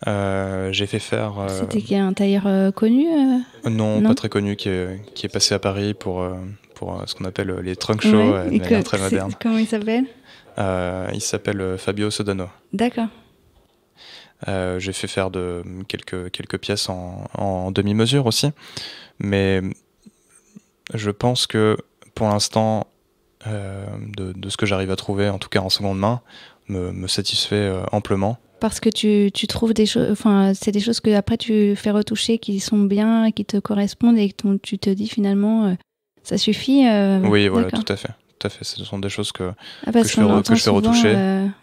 Euh, j'ai fait faire. Euh, C'était un tailleur connu non, pas très connu, qui est, qui est passé à Paris pour, pour ce qu'on appelle les trunk shows, très Comment il s'appelle Il s'appelle Fabio Sodano. D'accord. j'ai fait faire de quelques, quelques pièces en, en demi-mesure aussi. Mais je pense que pour l'instant, euh, de, ce que j'arrive à trouver, en tout cas en seconde main, me, satisfait euh, amplement. Parce que tu, tu trouves des choses, enfin, c'est des choses que après tu fais retoucher qui sont bien, qui te correspondent et que tu te dis finalement, euh, ça suffit. oui, voilà, tout à fait. Tout à fait. Ce sont des choses que, ah, que, je, fais, retoucher.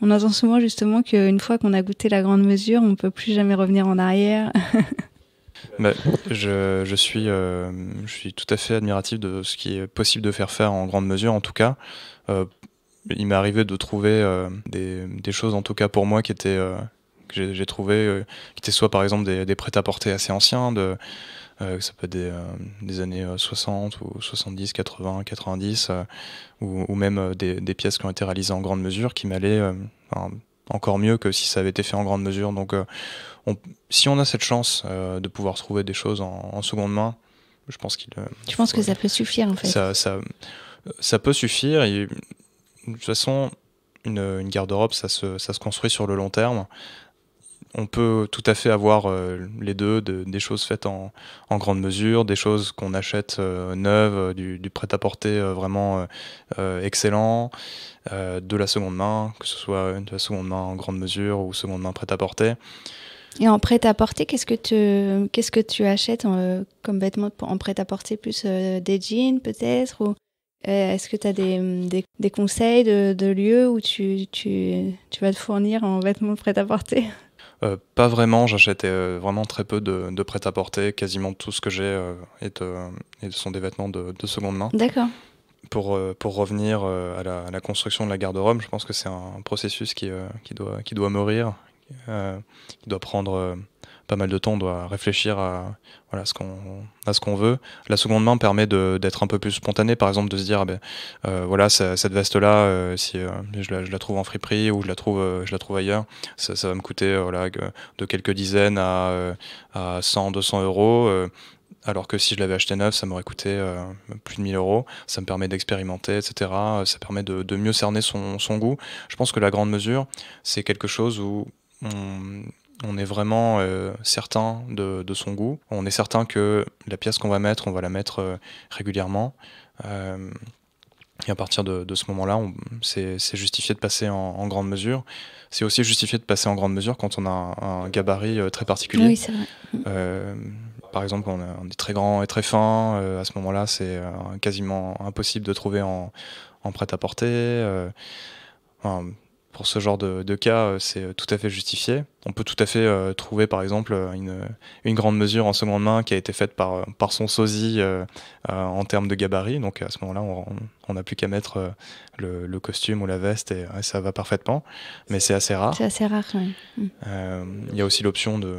on entend souvent justement qu'une fois qu'on a goûté la grande mesure, on ne peut plus jamais revenir en arrière. Bah, euh, je, suis, tout à fait admiratif de ce qui est possible de faire faire en grande mesure, en tout cas. Euh, il m'est arrivé de trouver euh, des, choses, en tout cas pour moi, qui étaient, que j'ai trouvé, qui étaient soit par exemple des, prêts-à-porter assez anciens, de, ça peut des, années 60 ou 70, 80, 90, ou, ou même des, pièces qui ont été réalisées en grande mesure, qui m'allaient encore mieux que si ça avait été fait en grande mesure. Donc, euh, si on a cette chance euh, de pouvoir trouver des choses en, seconde main, je pense qu'il. Euh, je pense que ça peut suffire en fait. Ça, ça, ça peut suffire. Et, de toute façon, une, une garde ça se, ça se construit sur le long terme on peut tout à fait avoir euh, les deux, des choses faites en, grande mesure, des choses qu'on achète euh, neuves, euh, du, prêt-à-porter vraiment excellent, de la seconde main, que ce soit de la seconde main en grande mesure ou seconde main prêt-à-porter. Et en prêt-à-porter, qu'est-ce que tu qu'est-ce que tu achètes comme vêtements en prêt-à-porter plus des jeans peut-être ou est-ce que tu as des, conseils de, lieux où tu, tu vas te fournir en vêtements prêt-à-porter euh, pas vraiment, j'achetais euh, vraiment très peu de, prêt-à-porter. Quasiment tout ce que j'ai euh, est, sont des vêtements de, seconde main. D'accord. Pour, pour revenir à la, construction de la garde-robe, je pense que c'est un processus qui, qui, doit, qui doit qui doit prendre pas mal de temps, on doit réfléchir à, voilà, ce qu'on, ce qu'on veut. La seconde main permet d'être un peu plus spontané, par exemple de se dire, ah ben, euh, voilà, cette veste-là, euh, si euh, je, la, trouve en friperie ou je la trouve, je la trouve ailleurs, ça, va me coûter de quelques dizaines à, à 100, 200 euros alors que si je l'avais acheté neuf, ça m'aurait coûté plus de 1000 euros. Ça me permet d'expérimenter, etc. Ça permet de, mieux cerner son, son, goût. Je pense que la grande mesure, c'est quelque chose où on est vraiment euh, certain de, son goût. On est certain que la pièce qu'on va mettre, on va la mettre euh, régulièrement. Euh, et à partir de, ce moment-là, c'est justifié de passer en, grande mesure. C'est aussi justifié de passer en grande mesure quand on a un, gabarit très particulier. par exemple, on, est très grand et très fin. à ce moment-là, c'est quasiment impossible de trouver en, prêt-à-porter pour ce genre de, de cas, euh, c'est euh, tout à fait justifié. On peut tout à fait euh, trouver, par exemple, une, une, grande mesure en seconde main qui a été faite par, par son sosie en termes de gabarit. Donc à ce moment-là, on n'a plus qu'à mettre le, costume ou la veste et ça va parfaitement. Mais c'est assez rare. C'est assez rare, oui. Mm. Il y a aussi l'option de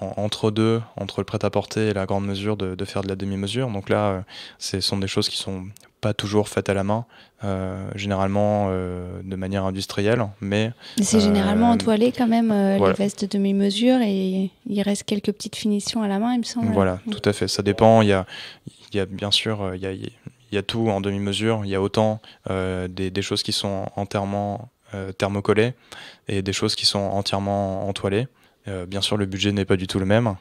entre deux, entre le prêt-à-porter et la grande mesure, de, de faire de la demi-mesure. Donc là, ce sont des choses qui sont toujours faites à la main, euh, généralement euh, de manière industrielle, mais... C'est généralement euh, entoilé quand même, les vestes demi-mesure, et il reste quelques petites finitions à la main, il me semble. Voilà, mm. tout à fait, ça dépend, il y a, y bien sûr, il y a, tout en demi-mesure, il y a autant des, des, choses qui sont entièrement thermocollées et des choses qui sont entièrement entoilées. bien sûr, le budget n'est pas du tout le même,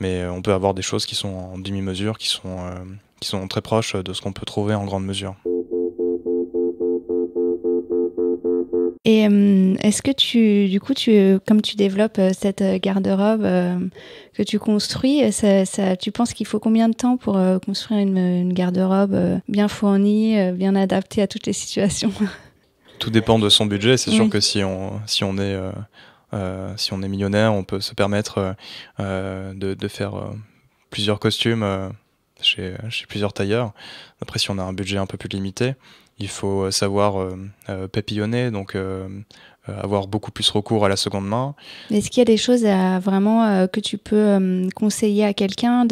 mais on peut avoir des choses qui sont en demi-mesure, qui sont qui sont très proches de ce qu'on peut trouver en grande mesure. Et euh, est-ce que tu, du coup, tu, comme tu développes euh, cette euh, garde-robe que tu construis, ça, tu penses qu'il faut combien de temps pour construire une, garde-robe bien fournie, bien adaptée à toutes les situations Tout dépend de son budget. C'est sûr que si on, si on est, si on est millionnaire, on peut se permettre de, de, faire plusieurs costumes euh, chez, plusieurs tailleurs. Après, si on a un budget un peu plus limité, il faut euh, savoir pépillonner, euh, papillonner, donc avoir beaucoup plus recours à la seconde main. Est-ce qu'il y a des choses à, vraiment que tu peux conseiller à quelqu'un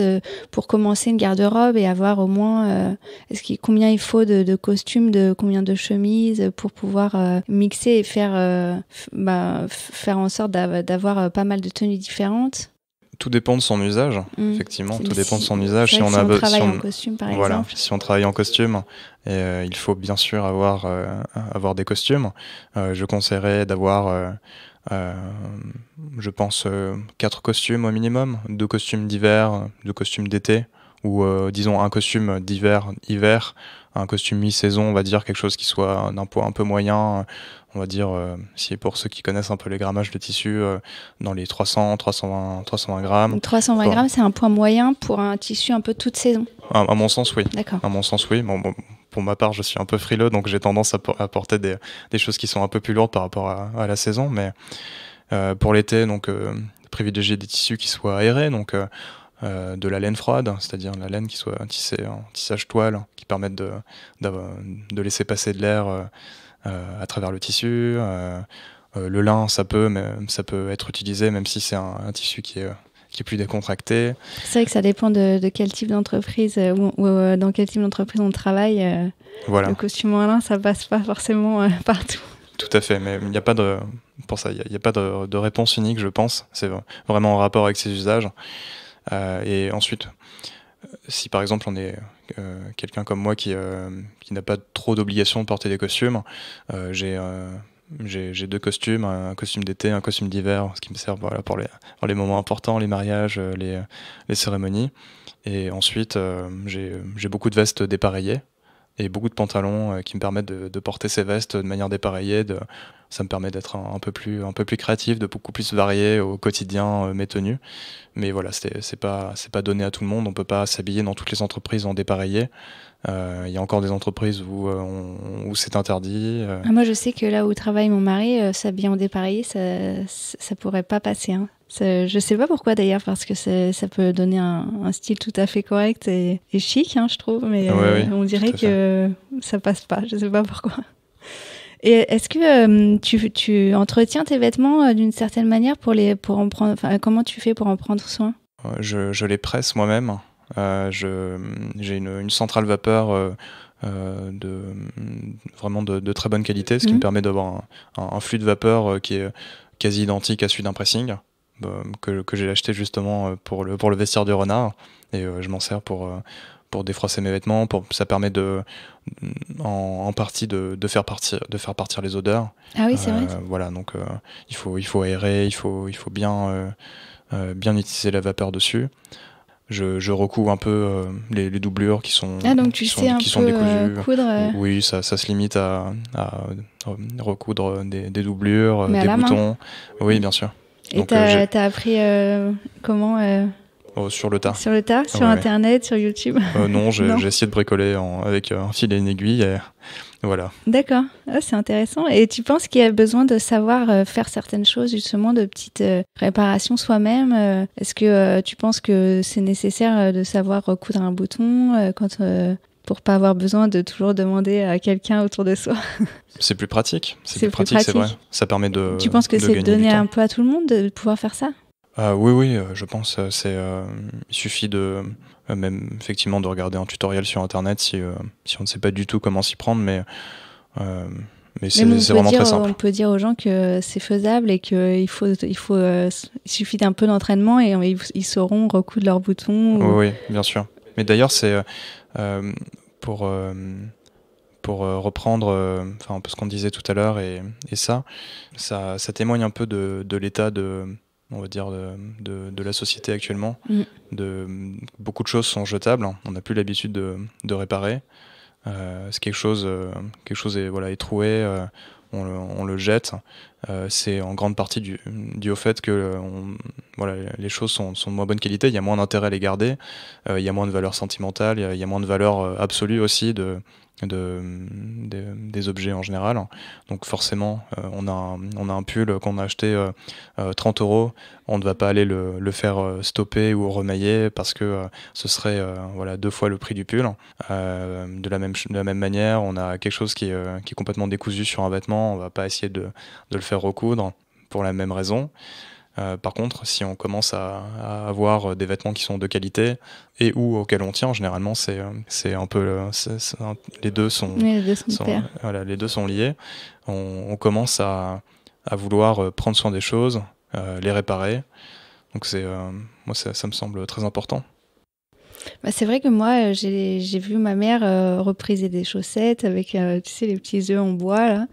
pour commencer une garde-robe et avoir au moins est-ce combien il faut de, costumes, de combien de chemises pour pouvoir mixer et faire, bah, faire en sorte d'avoir pas mal de tenues différentes tout dépend de son usage, mm. effectivement. Tout dépend de son usage. Si on, travaille en costume, par exemple. Si on travaille en costume, euh, il faut bien sûr avoir, euh, avoir des costumes. Euh, je conseillerais d'avoir, je pense, quatre costumes au minimum. Deux costumes d'hiver, deux costumes d'été, ou disons un costume d'hiver, hiver, un costume mi-saison, on va dire, quelque chose qui soit d'un poids un peu moyen, on va dire, euh, si pour ceux qui connaissent un peu les grammages de tissu, euh, dans les 300, 320, 320 grammes. 320 grammes, c'est un point moyen pour un tissu un peu toute saison. À, mon sens, oui. D'accord. À mon sens, oui. pour ma part, je suis un peu frileux, donc j'ai tendance à, porter des, choses qui sont un peu plus lourdes par rapport à, la saison. Mais euh, pour l'été, donc privilégier des tissus qui soient aérés, donc de la laine froide, c'est-à-dire la laine qui soit tissée en tissage toile, qui permette de laisser passer de l'air euh, à travers le tissu. Euh, euh, le lin, ça peut, ça peut être utilisé même si c'est un, tissu qui est qui est plus décontracté. C'est vrai que ça dépend de, quel type d'entreprise ou, dans quel type d'entreprise on travaille. voilà. Le costume en lin, ça passe pas forcément partout. Tout à fait, mais il n'y a pas de pour ça, il n'y a, pas de, de, réponse unique, je pense. C'est vraiment en rapport avec ses usages. et ensuite, si par exemple on est euh, quelqu'un comme moi qui, euh, qui n'a pas trop d'obligation de porter des costumes, euh, j'ai j'ai deux costumes, un costume d'été, un costume d'hiver, ce qui me sert voilà, pour, les, pour, les, moments importants, les mariages, les, les cérémonies. Et ensuite, j'ai beaucoup de vestes dépareillées et beaucoup de pantalons qui me permettent de, de, porter ces vestes de manière dépareillée, de, ça me permet d'être un, peu plus un peu plus créatif, de beaucoup plus varier au quotidien euh, mes tenues. Mais voilà, c'est pas c'est pas donné à tout le monde. On peut pas s'habiller dans toutes les entreprises en dépareillé. Euh, il y a encore des entreprises où, euh, c'est interdit. Ah, moi, je sais que là où travaille mon mari, s'habiller en dépareillé, ça, ça pourrait pas passer. Hein. Je sais pas pourquoi d'ailleurs, parce que ça peut donner un, style tout à fait correct et, chic, hein, je trouve, mais on dirait que ça passe pas, je sais pas pourquoi. Et est-ce que euh, tu, tu, entretiens tes vêtements euh, d'une certaine manière pour les pour en prendre enfin, comment tu fais pour en prendre soin euh, je, les presse moi-même. j'ai une, centrale vapeur de vraiment de, très bonne qualité, ce qui me mhm. permet d'avoir un, flux de vapeur qui est quasi identique à celui d'un pressing que, que j'ai acheté justement pour le pour le vestiaire du renard et je m'en sers pour pour défroisser mes vêtements, pour, ça permet de, en, partie de, faire partir, de faire partir les odeurs. Ah oui, c'est vrai. Euh, voilà, donc euh, il, faut, il faut aérer, il faut, il faut bien, euh, bien utiliser la vapeur dessus. Je, je, recouvre un peu les, doublures qui sont ah, donc tu sais un peu Coudre... Oui, ça, ça, se limite à, recoudre des, doublures, des boutons. Oui, bien sûr. Et t'as appris comment Oh, sur le tas Sur le tas sur Internet, sur YouTube euh, Non, j'ai essayé de bricoler avec euh, un fil et une aiguille. voilà. D'accord, ah, c'est intéressant. Et tu penses qu'il y a besoin de savoir euh, faire certaines choses, justement, de petites réparations soi-même Est-ce que tu penses que c'est nécessaire de savoir recoudre un bouton quand, pour pas avoir besoin de toujours demander à quelqu'un autour de soi. C'est plus pratique, c'est plus, pratique, c'est vrai. Ça permet de. Tu penses que c'est donner un peu à tout le monde de pouvoir faire ça euh, oui, oui, euh, je pense. Euh, c'est, il suffit de même effectivement de regarder un tutoriel sur internet si, si on ne sait pas du tout comment s'y prendre, mais mais c'est vraiment très simple. On peut dire aux gens que c'est faisable et qu'il faut, il faut, suffit d'un peu d'entraînement et ils, sauront recoudre leurs boutons. Oui, bien sûr. Mais d'ailleurs, c'est pour pour reprendre enfin un peu ce qu'on disait tout à l'heure et, ça, ça, témoigne un peu de l'état de on va dire, de, de, la société actuellement. Mm. De, beaucoup de choses sont jetables, hein. on n'a plus l'habitude de, de, réparer. Euh, quelque chose, euh, quelque chose est, voilà, est troué. Euh, on, le, jette. Euh, c'est en grande partie dû, dû au fait que voilà, les choses sont, sont, de moins bonne qualité, il y a moins d'intérêt à les garder, il y a moins de valeur sentimentale, il y, y, a moins de valeur absolue aussi de, de, des, objets en général. Donc forcément, euh, on, a un, on a un pull qu'on a acheté 30 euh, euh, euros, on ne va pas aller le, faire stopper ou remailler parce que ce serait voilà, deux fois le prix du pull. de, la même, de la même manière, on a quelque chose qui, est complètement décousu sur un vêtement, on ne va pas essayer de, de le faire recoudre pour la même raison. Euh, par contre, si on commence à, avoir euh, des vêtements qui sont de qualité et ou auxquels on tient, généralement, c'est, euh, un peu. les deux sont, liés. On, commence à, vouloir prendre soin des choses, les réparer. Donc, c'est, moi, ça, me semble très important. Bah, c'est vrai que moi, j'ai, vu ma mère repriser des chaussettes avec, tu les petits œufs en bois, là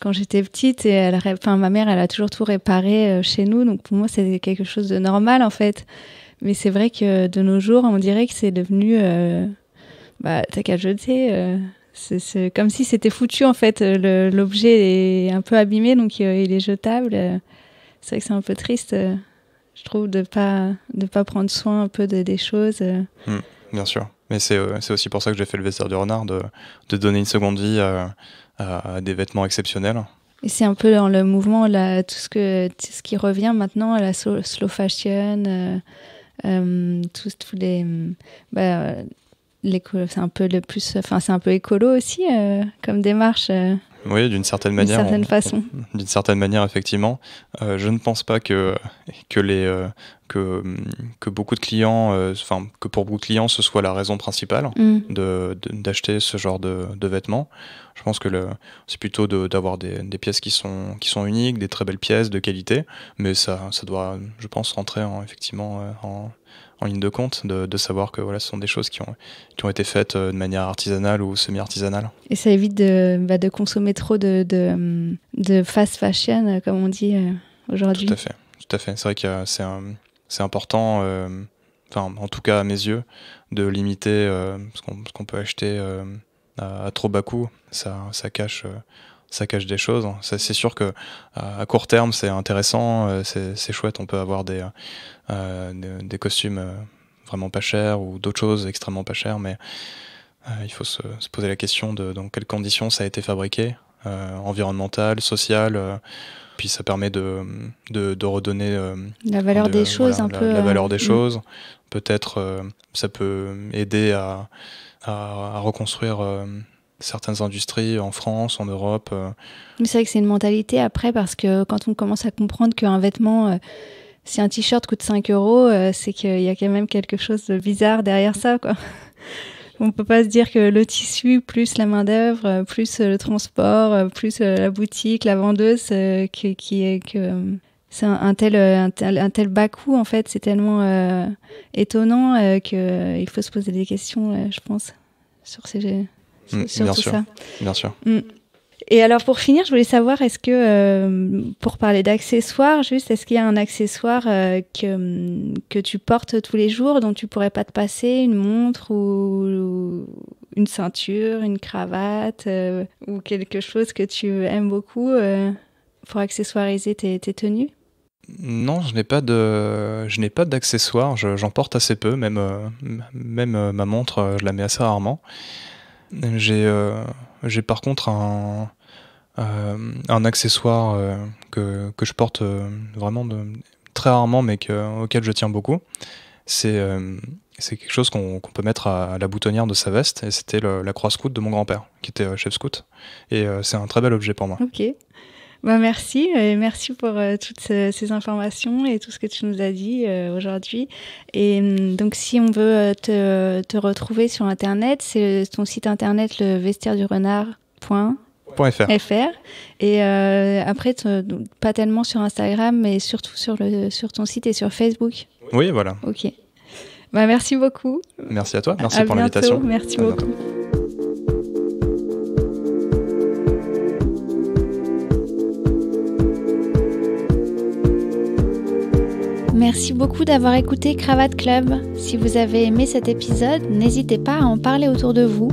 quand j'étais petite et elle, enfin, ma mère, elle a toujours tout réparé euh, chez nous. Donc pour moi, c'était quelque chose de normal en fait. Mais c'est vrai que de nos jours, on dirait que c'est devenu, euh, bah, t'as qu'à jeter. Euh, c'est comme si c'était foutu en fait. L'objet est un peu abîmé, donc il est jetable. C'est vrai que c'est un peu triste, je trouve, de pas de pas prendre soin un peu des choses. Hmm, bien sûr. Mais c'est aussi pour ça que j'ai fait le vaisseau du renard, de, de donner une seconde vie à à, des vêtements exceptionnels. Et c'est un peu dans le mouvement, là, tout, ce ce qui revient maintenant, à la slow, fashion, euh, euh, tous, les. Bah, c'est un peu le plus. Enfin, c'est un peu écolo aussi, euh, comme démarche. Oui, d'une certaine manière. D'une certaine façon. D'une certaine manière, effectivement. je ne pense pas que, que, les, que, que beaucoup de clients, enfin, que pour beaucoup de clients, ce soit la raison principale mm. d'acheter ce genre de, de vêtements. Je pense que c'est plutôt d'avoir des, pièces qui sont, qui sont uniques, des très belles pièces de qualité, mais ça, ça doit, je pense, rentrer en, effectivement euh, en, ligne de compte, de, savoir que voilà, ce sont des choses qui ont, ont été faites euh, de manière artisanale ou semi-artisanale. Et ça évite de, bah, consommer trop de, de, de, fast fashion, euh, comme on dit aujourd'hui. Tout à fait, tout à fait. C'est vrai que c'est important. en tout cas à mes yeux, de limiter ce qu'on peut acheter à, trop bas coût, ça, ça cache euh, ça cache des choses. C'est sûr que à court terme, c'est intéressant, euh, c'est chouette. On peut avoir des, euh, des, costumes vraiment pas chers ou d'autres choses extrêmement pas chères, mais il faut se, poser la question de dans quelles conditions ça a été fabriqué, environnemental, social puis ça permet de, redonner la valeur des choses un peu. La valeur des mm. choses. Peut-être ça peut aider à à, reconstruire euh, certaines industries en France, en Europe. Euh. c'est vrai que c'est une mentalité après, parce que quand on commence à comprendre qu'un vêtement, euh, si un t-shirt coûte 5 euros, c'est qu'il y a quand même quelque chose de bizarre derrière ça, quoi. On peut pas se dire que le tissu, plus la main-d'œuvre, plus le transport, plus la boutique, la vendeuse, qui, qui est que c'est euh, un, tel un, tel, bas en fait c'est tellement euh, étonnant qu'il euh, que il faut se poser des questions je pense sur ces sur, mm, tout sûr. ça bien sûr mm. Et alors pour finir, je voulais savoir, est-ce que, pour parler d'accessoires, juste, est-ce qu'il y a un accessoire que, mm, que tu portes tous les jours dont tu pourrais pas te passer, une montre ou une ceinture, une cravate ou quelque chose que tu aimes beaucoup pour accessoiriser tes, tenues non, je n'ai pas de, je n'ai pas d'accessoires. J'en porte assez peu, même, euh, même euh, ma montre, euh, je la mets assez rarement. J'ai, j'ai par contre un, un accessoire que, je porte vraiment très rarement, mais que, auquel je tiens beaucoup. C'est, c'est quelque chose qu'on, peut mettre à, la boutonnière de sa veste, et c'était la croix scout de mon grand-père, qui était chef scout. Et c'est un très bel objet pour moi. Ok. Ben, merci, euh, merci pour euh, toutes ces informations et tout ce que tu nous as dit euh, aujourd'hui. Et hum, donc, si on veut te, te retrouver sur Internet, c'est ton site Internet, le Et après, pas tellement sur Instagram, mais surtout sur, le, sur ton site et sur Facebook. Oui, voilà. Ok. Ben, merci beaucoup. Merci à toi, merci pour l'invitation. Merci beaucoup. Merci beaucoup d'avoir écouté Cravate Club. Si vous avez aimé cet épisode, n'hésitez pas à en parler autour de vous,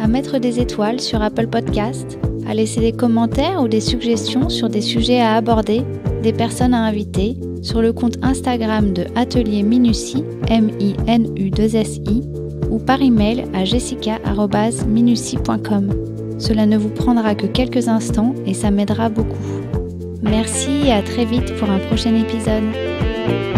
à mettre des étoiles sur Apple Podcast, à laisser des commentaires ou des suggestions sur des sujets à aborder, des personnes à inviter, sur le compte Instagram de Atelier Minusi, M-I-N-U-2-S-I, ou par email à jessica.minusi.com. Cela ne vous prendra que quelques instants et ça m'aidera beaucoup. Merci et à très vite pour un prochain épisode.